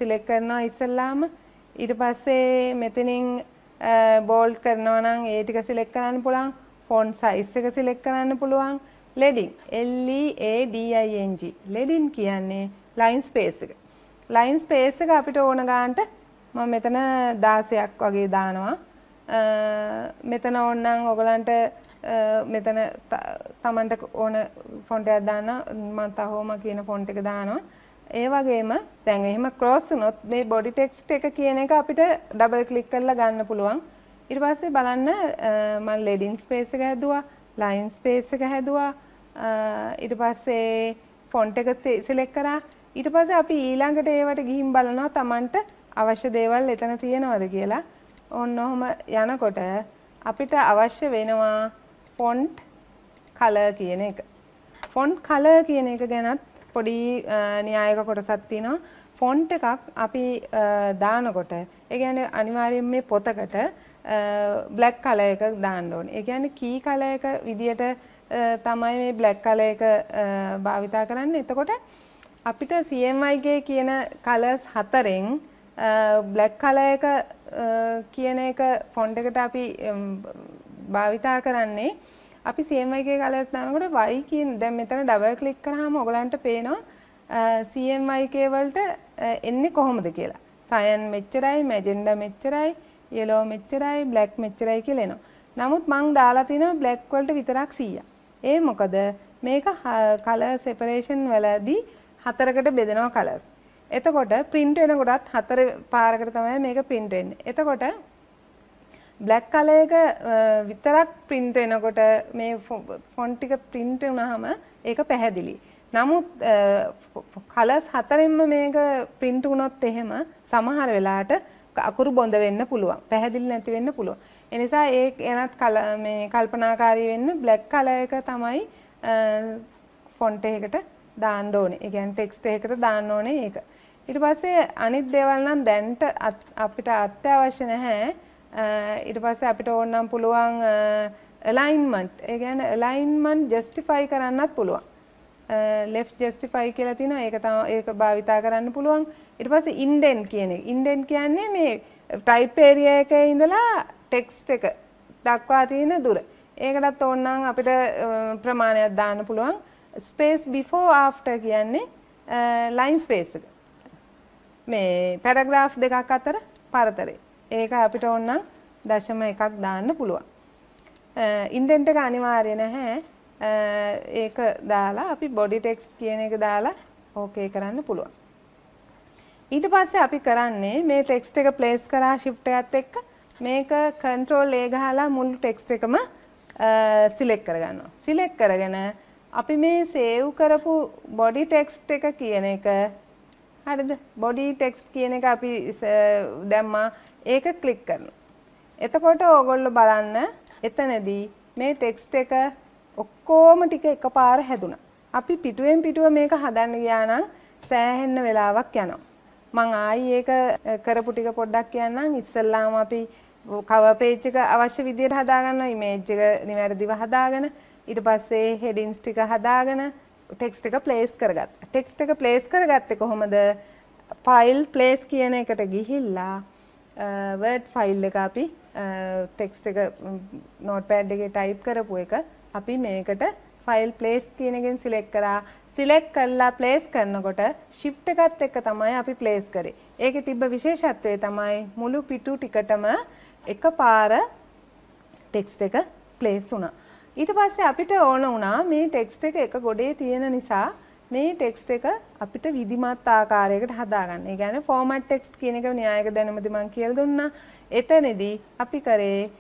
සිලෙක්ට් කරනවා ඉස්සෙල්ලාම ඊට පස්සේ මෙතනින් බෝල්ඩ් eh, කරනවා නම් ඒ ටික සිලෙක්ට් කරන්න පුළුවන් ෆොන්ට් සයිස් එක සිලෙක්ට් කරන්න පුළුවන් ලෙඩින් L E A D I N G leading කියන්නේ ලයින් ස්පේස් එක ලයින් ස්පේස් එක අපිට ඕන ගන්නට මම මෙතන 16ක් වගේ දානවා eh, මෙතන ඕනනම් ඔයගලන්ට eh, මෙතන තමන්ට ඕන ෆොන්ට් එකක් දාන්න මම තහොම කියන ෆොන්ට් එක දානවා ඒ වගේම දැන් එහෙම ක්‍රොස් වුණොත් මේ බොඩි ටෙක්ස්ට් එක කියන එක අපිට ඩබල් ක්ලික් කරලා ගන්න පුළුවන්. ඊට පස්සේ බලන්න මම ලෙඩින් ස්පේස් එක හැදුවා, ලයින් ස්පේස් එක හැදුවා. ඊට පස්සේ ෆොන්ට් එක සිලෙක්ට් කරා. ඊට පස්සේ අපි ඊළඟට ඒවට ගිහින් බලනවා Tamanට අවශ්‍ය දේවල් එතන තියෙනවද කියලා. ඕන්න ඔහොම යනකොට අපිට අවශ්‍ය වෙනවා ෆොන්ට් කලර් කියන එක. ෆොන්ට් කලර් කියන එක ගැනත් පොඩි න්‍යායක කොටසක් තියෙනවා. ෆොන්ට් එකක් අපි දානකොට ඒ කියන්නේ අනිවාර්යයෙන් මේ පොතකට බ්ලැක් කලර් එක දාන්න ඕනේ. ඒ කියන්නේ කී කලර් එක විදියට තමයි මේ බ්ලැක් කලර් එක භාවිතා කරන්නේ. එතකොට අපිට CMI ගේ කියන කලර්ස් හතරෙන් බ්ලැක් කලර් එක කියන එක ෆොන්ට් එකට අපි භාවිතා කරන්නේ අපි CMYක කලර්ස් දානකොට y කියන දැන් මෙතන ඩබල් ක්ලික් කරාම ඔයගලන්ට පේනවා CMYක වලට එන්නේ කොහොමද කියලා. cyan මෙච්චරයි, magenta මෙච්චරයි, yellow මෙච්චරයි, black මෙච්චරයි කියලා එනවා. නමුත් මං දාලා තිනවා black වලට විතරක් 100ක්. ඒ මොකද මේක color separation වලදී හතරකට බෙදෙනවා colors. එතකොට print වෙනකොටත් හතර පාරකට තමයි මේක print වෙන්නේ. එතකොට බ්ලැක් කලයක විතරක් ප්‍රින්ට් එනකොට මේ ෆොන්ටික ප්‍රින්ට් වුණහම ඒක පැහැදිලි. නමුත් කලස් හතරෙන්ම මේක ප්‍රින්ට් වුණොත් එහෙම සමහර වෙලාට අකුරු බොඳ වෙන්න පුළුවන්. පැහැදිලි නැති වෙන්න පුළුවන්. ඒ නිසා ඒ එනත් කල මේ කල්පනාකාරී වෙන්න බ්ලැක් කලයක තමයි ෆොන්ට් එකකට දාන්න ඕනේ. ඒ කියන්නේ ටෙක්ස්ට් එකකට දාන්න ඕනේ ඒක. ඊට පස්සේ අනිත් දේවල් නම් දැන්ට අපිට අත්‍යවශ්‍ය නැහැ. ඉට පස්ස අපිට ඕන්නම් පුළුවන් ලයින්මන්ට් ඒගැන ලයින්මන්් ජස්ටිෆයි කරන්නත් පුළුවන් ලේ ජස්ටිෆයි කියලා තින ඒක තම ඒක භාවිතා කරන්න පුළුවන් ඉට පස ඉන්ඩෙන්් කියන ඉන්ඩෙන්් කියන්නේ මේ ටයිපේරිය එක ඉඳලා ටෙක්ස්ට එක දක්වා තියෙන දුර ඒකටත් ඔන්නම් අපිට ප්‍රමාණයක් දාන්න පුළුවන් ස්පේස් බිෆෝ ආෆ්ට කියන්නේ ලයින් ස්පේස් එක මේ පැරග්‍රාෆ් දෙකක් අතර පරතරේ ඒක අපිට ඕන්න දශම එකක් දාන්න පුළුවන්. ඉන්ඩෙන්ට එක අනිවාර්ය නැහැ ඒක දාලා අපි බොඩි ටෙක්ස්ට් කියන එක දාලා ඕකේ කරන්න පුළුවන්. ඊට පස්සේ අපි කරන්නේ මේ ටෙක්ස්ට් එක ප්ලේස් කරා shift එකත් එක්ක මේක control A ගහලා මුළු ටෙක්ස්ට් එකම select කරගන්නවා. select කරගෙන අපි මේ save කරපු body text එක කියන එක හරිද? body text කියන එක අපි දැම්මා ඒක ක්ලික් කරනවා. එතකොට ඕගොල්ලෝ බලන්න එතනදී මේ ටෙක්ස්ට් එක ඔක්කොම ටික එකපාර හැදුනා. අපි පිටුවෙන් පිටුව මේක හදන්න ගියා නම් සෑහෙන්න වෙලාවක් යනවා. මං ආයි ඒක කරපු ටික පොඩ්ඩක් කියන්නම්. ඉස්සල්ලාම අපි cover page එක අවශ්‍ය විදිහට හදාගන්නවා. image එක නිවැරදිව හදාගෙන ඊට පස්සේ headings ටික හදාගෙන ටෙක්ස්ට් එක ප්ලේස් කරගත්තා. ටෙක්ස්ට් එක ප්ලේස් කරගත්තේ කොහොමද? ෆයිල් ප්ලේස් කියන එකට ගිහිල්ලා වඩ් ෆයිල් එක අපි ටෙක්ස් එක නෝට්පෑඩ් එකේ ටයිප් කරපු එක අපි මේකට ෆයිල් ප්ලේස් කියනගෙන් සිලෙක් කරා සිලෙක් කරලා ප්ලේස් කරනකොට ශිප්ට එකත් එක්ක තමයි අපි ප්ලේස් කරේ ඒක තිබ්බ විශේෂත්වය තමයි මුළු පිටු ටිකටම එක පාර ටෙක්ස්ට එක ප්ලේස් වුණා ඊට පස්සේ අපිට ඕන වුණා මේ ටෙක්ස්ට එක එක ගොඩේ තියෙන නිසා මේ ටෙක්ස්ට් එක අපිට විධිමත් ආකාරයකට හදාගන්න. ඒ කියන්නේ ෆෝමැට් ටෙක්ස්ට් කියන එක න්‍යායික දැනුමදී මම කියලා දුන්නා. එතනදී අපි කරේ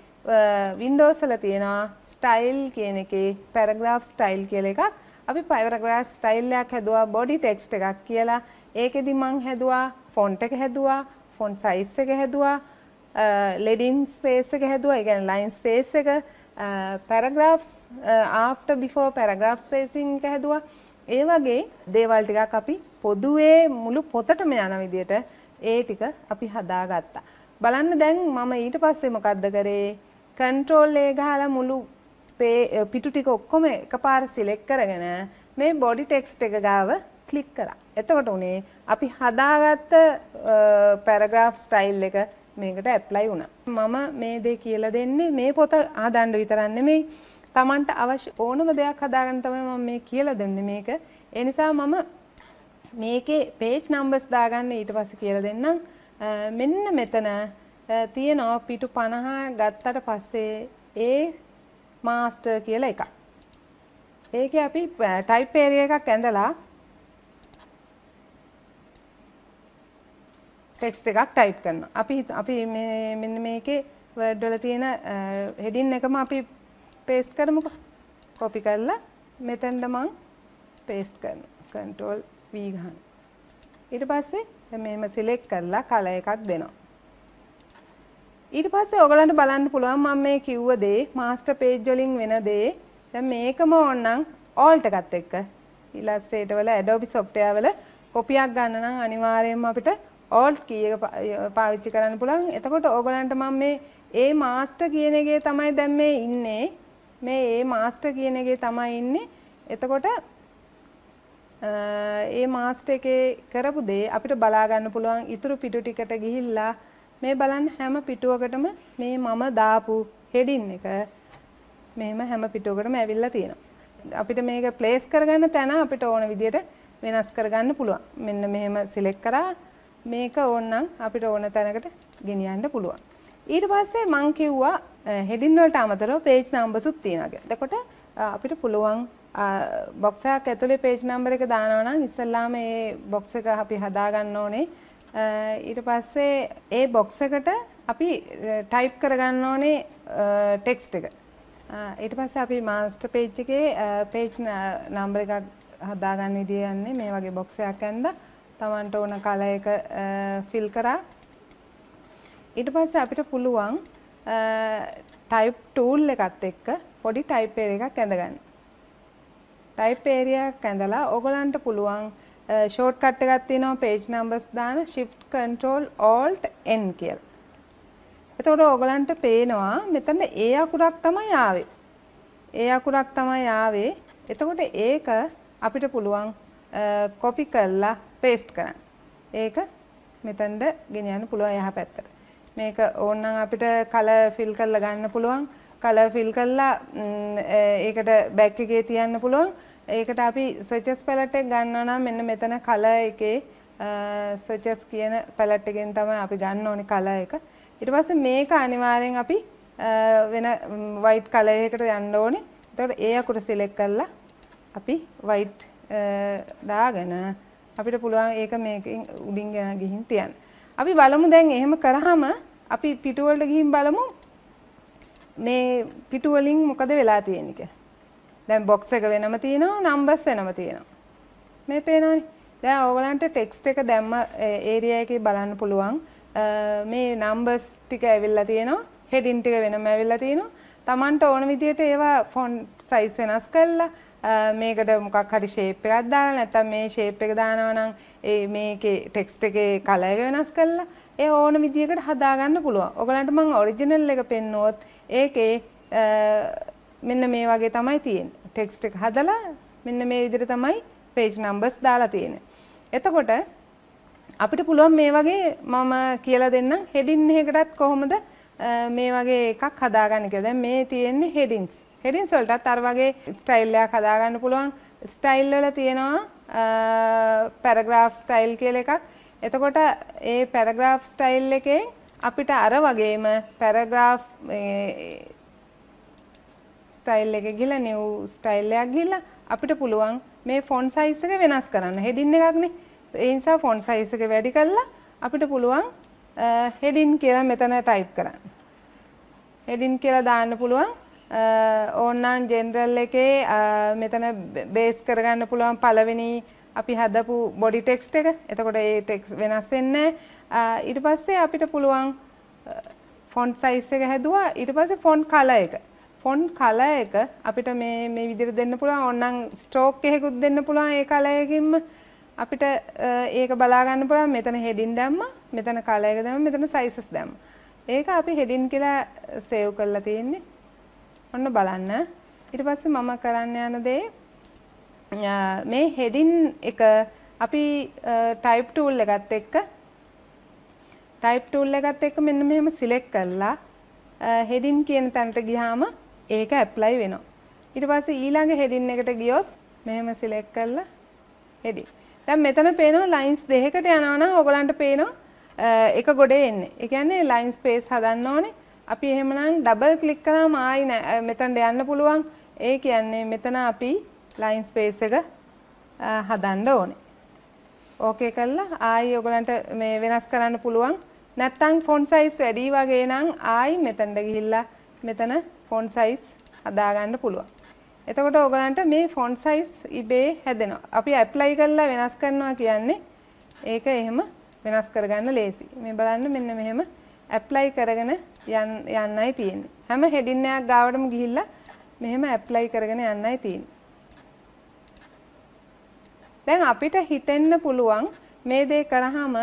Windows වල තියෙනවා style කියන එකේ paragraph style කියලා එකක්. අපි paragraph style එකක් හැදුවා body text එකක් කියලා. ඒකෙදි මම හැදුවා font එක හැදුවා, font size එක හැදුවා, leading space එක හැදුවා. ඒ කියන්නේ line space එක, paragraphs after before paragraph spacing එක හැදුවා. ඒ වගේ දේවල් ටිකක් අපි පොදුවේ මුළු පොතටම යන විදියට ඒ ටික අපි හදාගත්තා. බලන්න දැන් මම ඊට පස්සේ මොකද්ද කරේ? කන්ට්‍රෝල් ඒ ගහලා මුළු පිටු ටික ඔක්කොම එකපාර සිලෙක්ට් කරගෙන මේ බොඩි ටෙක්ස්ට් එක ගාව ක්ලික් කරා. එතකොට උනේ අපි හදාගත්ත පැරග්‍රාෆ් ස්ටයිල් එක මේකට ඇප්ලයි වුණා. මම මේ දේ කියලා දෙන්නේ මේ පොත ආදන්න විතරක් නෙමෙයි Tamanට අවශ්‍ය ඕනම දෙයක් හදාගන්න තමයි මම මේ කියලා දෙන්නේ මේක. ඒ නිසා මම මේකේ page numbers දාගන්න ඊට පස්සේ කියලා දෙන්නම්. මෙන්න මෙතන තියෙනවා පිටු 50 ගත්තට පස්සේ ඒ මාස්ටර් කියලා එකක්. ඒකේ අපි ටයිප් ඒරියා එකක් ඇඳලා ටෙක්ස්ට් එකක් ටයිප් කරනවා. අපි අපි මේ මෙන්න මේකේ Word වල තියෙන heading එකම අපි පේස්ට් කරමුකෝ. කොපි කරලා මෙතෙන්ට මම පේස්ට් කරනවා. control v ගන්න. ඊට පස්සේ මේම select කරලා color එකක් දෙනවා. ඊට පස්සේ ඔයගලන්ට බලන්න පුළුවන් මම මේ කිව්ව දේ master page වලින් වෙන දේ දැන් මේකම ඕනනම් alt එකත් එක්ක illustrator වල adobe software වල කොපියක් ගන්න නම් අනිවාර්යයෙන්ම අපිට alt key එක පාවිච්චි කරන්න පුළුවන්. එතකොට ඕගලන්ට මම මේ A master කියන එකේ තමයි දැන් මේ ඉන්නේ. මේ ඒ මාස්ටර් කියන එකේ තමයි ඉන්නේ. එතකොට ඒ මාස්ටර් එකේ කරපු දේ අපිට බලා ගන්න පුළුවන් ඉතුරු පිටු ටිකට ගිහිල්ලා මේ බලන්න හැම පිටුවකටම මේ මම දාපු හෙඩින් එක මෙහෙම හැම පිටුවකටම ඇවිල්ලා තියෙනවා. අපිට මේක ප්ලේස් කරගන්න තැන අපිට ඕන විදියට වෙනස් කරගන්න පුළුවන්. මෙන්න මෙහෙම සිලෙක්ට් කරා මේක ඕනනම් අපිට ඕන තැනකට ගෙනියන්න පුළුවන්. ඊට පස්සේ මං කිව්වා හෙඩින් වලට අමතරව page numbers උත් තියෙනවා කියලා. එතකොට අපිට පුළුවන් බොක්ස් එකක් ඇතුලේ page number එක දානවා නම් ඉස්සල්ලාම ඒ බොක්ස් එක අපි හදාගන්න ඕනේ. ඊට පස්සේ ඒ බොක්ස් එකට අපි ටයිප් කරගන්න ඕනේ ටෙක්ස්ට් එක. ඊට පස්සේ අපි මාස්ටර් page එකේ page number එකක් හදාගන්න විදිය යන්නේ මේ වගේ බොක්ස් එකක් ඇඳලා තමන්ට ඕන කල එක ෆිල් කරා ඊට පස්සේ අපිට පුළුවන් ටයිප් ටූල් එකත් එක්ක පොඩි ටයිප් ඒරියා එකක් ඇඳගන්න. ටයිප් ඒරියා එකක් ඇඳලා ඕගලන්ට පුළුවන් ෂෝට් කට් එකක් තියෙනවා page numbers දාන shift control alt n කියලා. එතකොට ඕගලන්ට පේනවා මෙතන ඒ අකුරක් තමයි ආවේ. ඒ අකුරක් තමයි ආවේ. එතකොට ඒක අපිට පුළුවන් කොපි කරලා පේස්ට් කරන්න. ඒක මෙතනට ගෙනියන්න පුළුවන් යහ පැත්තට. මේක ඕනනම් අපිට කල ෆිල් කරලා ගන්න පුළුවන්. කල ෆිල් කරලා ඒකට බැක් එකේ තියන්න පුළුවන්. ඒකට අපි ස්විචස් පැලට් එක ගන්නවා නම් මෙන්න මෙතන කල එකේ ස්විචස් කියන පැලට් එකෙන් තමයි අපි ගන්න ඕනේ කල එක. ඊට පස්සේ මේක අනිවාර්යෙන් අපි වෙන white කලර් එකකට යන්න ඕනේ. එතකොට ඒ අකුර සිලෙක්ට් කරලා අපි white දාගෙන අපිට පුළුවන් ඒක මේකෙන් උඩින් ගිහින් තියන්න. අපි බලමු දැන් එහෙම කරාම අපි පිටුවලට ගිහින් බලමු මේ පිටුවලින් මොකද වෙලා තියෙන්නේ කියලා. දැන් බොක්ස් එක වෙනම තියෙනවා නම්බර්ස් වෙනම තියෙනවා. මේ පේනවනේ. දැන් ඕගලන්ට ටෙක්ස්ට් එක දැම්ම ඒරියා එකේ බලන්න පුළුවන්. මේ නම්බර්ස් ටික ඇවිල්ලා තියෙනවා. හෙඩින් ටික වෙනම ඇවිල්ලා තියෙනවා. Tamanට ඕන විදිහට ඒවා ෆොන්ට් සයිස් වෙනස් කරලා මේකට මොකක් හරි ෂේප් එකක් දාලා නැත්නම් මේ ෂේප් එක දානවා නම් ඒ මේකේ ටෙක්ස්ට් එකේ කලර් එක වෙනස් කරලා ඒ ඕන විදිහකට හදාගන්න පුළුවන්. ඔයගලන්ට මම ඔරිජිනල් එක පෙන්නුවොත් ඒකේ මෙන්න මේ වගේ තමයි තියෙන්නේ. ටෙක්ස්ට් එක හදලා මෙන්න මේ විදිහට තමයි page numbers දාලා තියෙන්නේ. එතකොට අපිට පුළුවන් මේ වගේ මම කියලා දෙන්නම් හෙඩින් එකකටත් කොහොමද මේ වගේ එකක් හදාගන්න කියලා. දැන් මේ තියෙන්නේ හෙඩින්ස්. හෙඩින්ස් වලටත් අර වගේ ස්ටයිල් එකක් හදාගන්න පුළුවන්. ස්ටයිල් වල තියෙනවා පැරග්‍රාෆ් ස්ටයිල් කියලා එකක්. එතකොට ඒ පැරග්‍රාෆ් ස්ටයිල් එකෙන් අපිට අර වගේම පැරග්‍රාෆ් ස්ටයිල් එක ගිල නිව් ස්ටයිල්ලයක් ගිල්ල අපිට පුළුවන් මේ ෆොන් සයිස් එක වෙනස් කරන්න හෙඩින් එකක්නේ ඒ නිසා ෆොන් සයිස් එක වැඩි කළා අපිට පුළුවන් හෙඩින් කියලා මෙතන ටයිප් කරන්න. හෙඩින් කියලා දාන්න පුළුවන් ඕන්නම් ජෙනරල් එකේ මෙතන බේස් කරගන්න පුළුවන් පළවෙනි අපි හදපු බොඩි ටෙක්ස්ට් එක එතකොට ඒ ටෙක්ස් වෙනස් වෙන්නේ ඊට පස්සේ අපිට පුළුවන් ෆොන්ට් සයිස් එක හැදුවා ඊට පස්සේ ෆොන්ට් කලර් එක ෆොන්ට් කලර් එක අපිට මේ මේ විදිහට දෙන්න පුළුවන් ඕනනම් ස්ට්‍රෝක් එකකුත් දෙන්න පුළුවන් ඒ කලර් එකකින්ම අපිට ඒක බලා ගන්න පුළුවන් මෙතන හෙඩින් දැම්මා මෙතන කලර් එක දැම්මා මෙතන සයිසස් දැම්මා ඒක අපි හෙඩින් කියලා සේව් කරලා තියෙන්නේ ඔන්න බලන්න ඊට පස්සේ මම කරන්න යන දේ මේ හෙඩින් එක අපි ටයිප් ටූල් එකත් එක්ක ටයිප් ටූල් එකත් එක්ක මෙන්න මෙහෙම සිලෙක්ට් කරලා හෙඩින් කියන තැනට ගියාම ඒක ඇප්ලයි වෙනවා. ඊට පස්සේ ඊළඟ හෙඩින් එකට ගියොත් මෙහෙම සිලෙක්ට් කරලා හෙඩින්. දැන් මෙතන පේනවා ලයින්ස් දෙකකට යනවා නම් ඕගලන්ට පේනවා එක ගොඩේ එන්නේ. ඒ කියන්නේ ලයින් ස්පේස් හදන්න ඕනේ. අපි එහෙමනම් ඩබල් ක්ලික් කරාම ආයි මෙතනට යන්න පුළුවන්. ඒ කියන්නේ මෙතන අපි ලයින් ස්පේස් එක හදන්න ඕනේ. ඕකේ කරලා ආයි ඔයගලන්ට මේ වෙනස් කරන්න පුළුවන්. නැත්තම් ෆොන්ට් සයිස් වැඩි වගේ නම් ආයි මෙතනට ගිහිල්ලා මෙතන ෆොන්ට් සයිස් හදාගන්න පුළුවන්. එතකොට ඔයගලන්ට මේ ෆොන්ට් සයිස් eBay හැදෙනවා. අපි ඇප්ලයි කරලා වෙනස් කරනවා කියන්නේ ඒක එහෙම වෙනස් කරගන්න ලේසි. මේ බලන්න මෙන්න මෙහෙම ඇප්ලයි කරගෙන යන්නයි තියෙන්නේ. හැම හෙඩින් එකක් ගාවටම ගිහිල්ලා මෙහෙම ඇප්ලයි කරගෙන යන්නයි තියෙන්නේ. දැන් අපිට හිතෙන්න පුළුවන් මේ දේ කරාම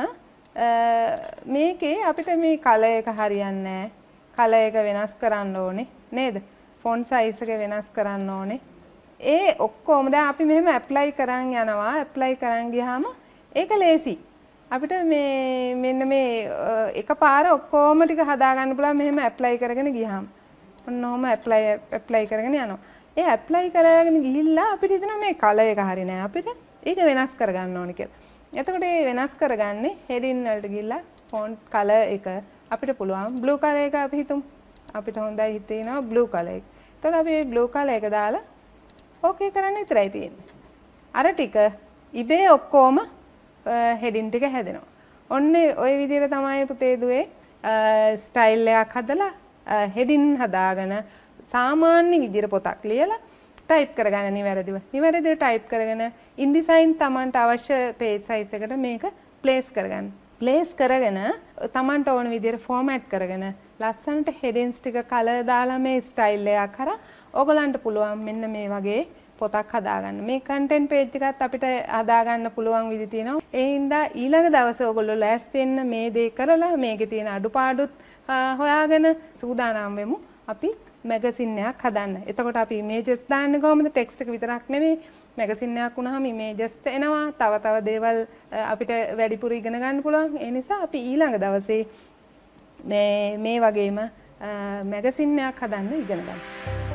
මේකේ අපිට මේ කලර් එක හරියන්නේ නැහැ. කලර් එක වෙනස් කරන්න ඕනේ නේද? ෆොන්ට් සයිස් එක වෙනස් කරන්න ඕනේ. ඒ ඔක්කොම දැන් අපි මෙහෙම ඇප්ලයි කරන් යනවා. ඇප්ලයි කරන් ගියාම ඒක ලේසි. අපිට මේ මෙන්න මේ එකපාර ඔක්කොම ටික හදාගන්න පුළුවන් මෙහෙම ඇප්ලයි කරගෙන ගියාම. ඔන්න ඔහොම ඇප්ලයි ඇප්ලයි කරගෙන යනවා. ඒ ඇප්ලයි කරගෙන ගිහිල්ලා අපිට හිතෙනවා මේ කලර් එක හරිය නෑ. අපිට ඒක වෙනස් කරගන්න ඕනි කියලා. එතකොට ඒ වෙනස් කරගන්නේ හෙඩින් වලට ගිහිල්ලා ෆොන්ට් කලර් එක අපිට පුළුවන් බ්ලූ කලර් එක අපි හිතමු. අපිට හොඳයි හිතේනවා බ්ලූ කලර් එක. එතකොට අපි මේ බ්ලූ කලර් එක දාලා ඕකේ කරන්න විතරයි තියෙන්නේ. අර ටික ඉබේ ඔක්කොම හෙඩින් ටික හැදෙනවා. ඔන්න ওই විදිහට තමයි පුතේ දුවේ ස්ටයිල් එකක් හදලා හෙඩින් හදාගෙන සාමාන්‍ය විදිහට පොතක් ලියලා ටයිප් කරගන්න නිවැරදිව. නිවැරදිව ටයිප් කරගෙන ඉන්ඩිසයින් තමන්ට අවශ්‍ය පේජ් සයිස් එකට මේක ප්ලේස් කරගන්න. ප්ලේස් කරගෙන තමන්ට ඕන විදිහට ෆෝමැට් කරගෙන ලස්සනට හෙඩින්ස් ටික කලර් දාලා මේ ස්ටයිල් එකක් කරා ඕගලන්ට පුළුවන් මෙන්න මේ වගේ පොතක් හදාගන්න. මේ කන්ටෙන්ට් පේජ් එකත් අපිට හදාගන්න පුළුවන් විදි තියෙනවා. ඒ හින්දා ඊළඟ දවසේ ඔයගොල්ලෝ ලෑස්ති වෙන්න මේ දේ කරලා මේකේ තියෙන අඩුපාඩුත් හොයාගෙන සූදානම් වෙමු. අපි මැගසින් එකක් හදන්න. එතකොට අපි ඉමේජස් දාන්නේ කොහොමද? ටෙක්ස්ට් එක විතරක් නෙමෙයි. මැගසින් එකක් වුණාම ඉමේජස් එනවා. තව තව දේවල් අපිට වැඩිපුර ඉගෙන ගන්න පුළුවන්. ඒ නිසා අපි ඊළඟ දවසේ මේ මේ වගේම මැගසින් එකක් හදන්න ඉගෙන ගන්නවා.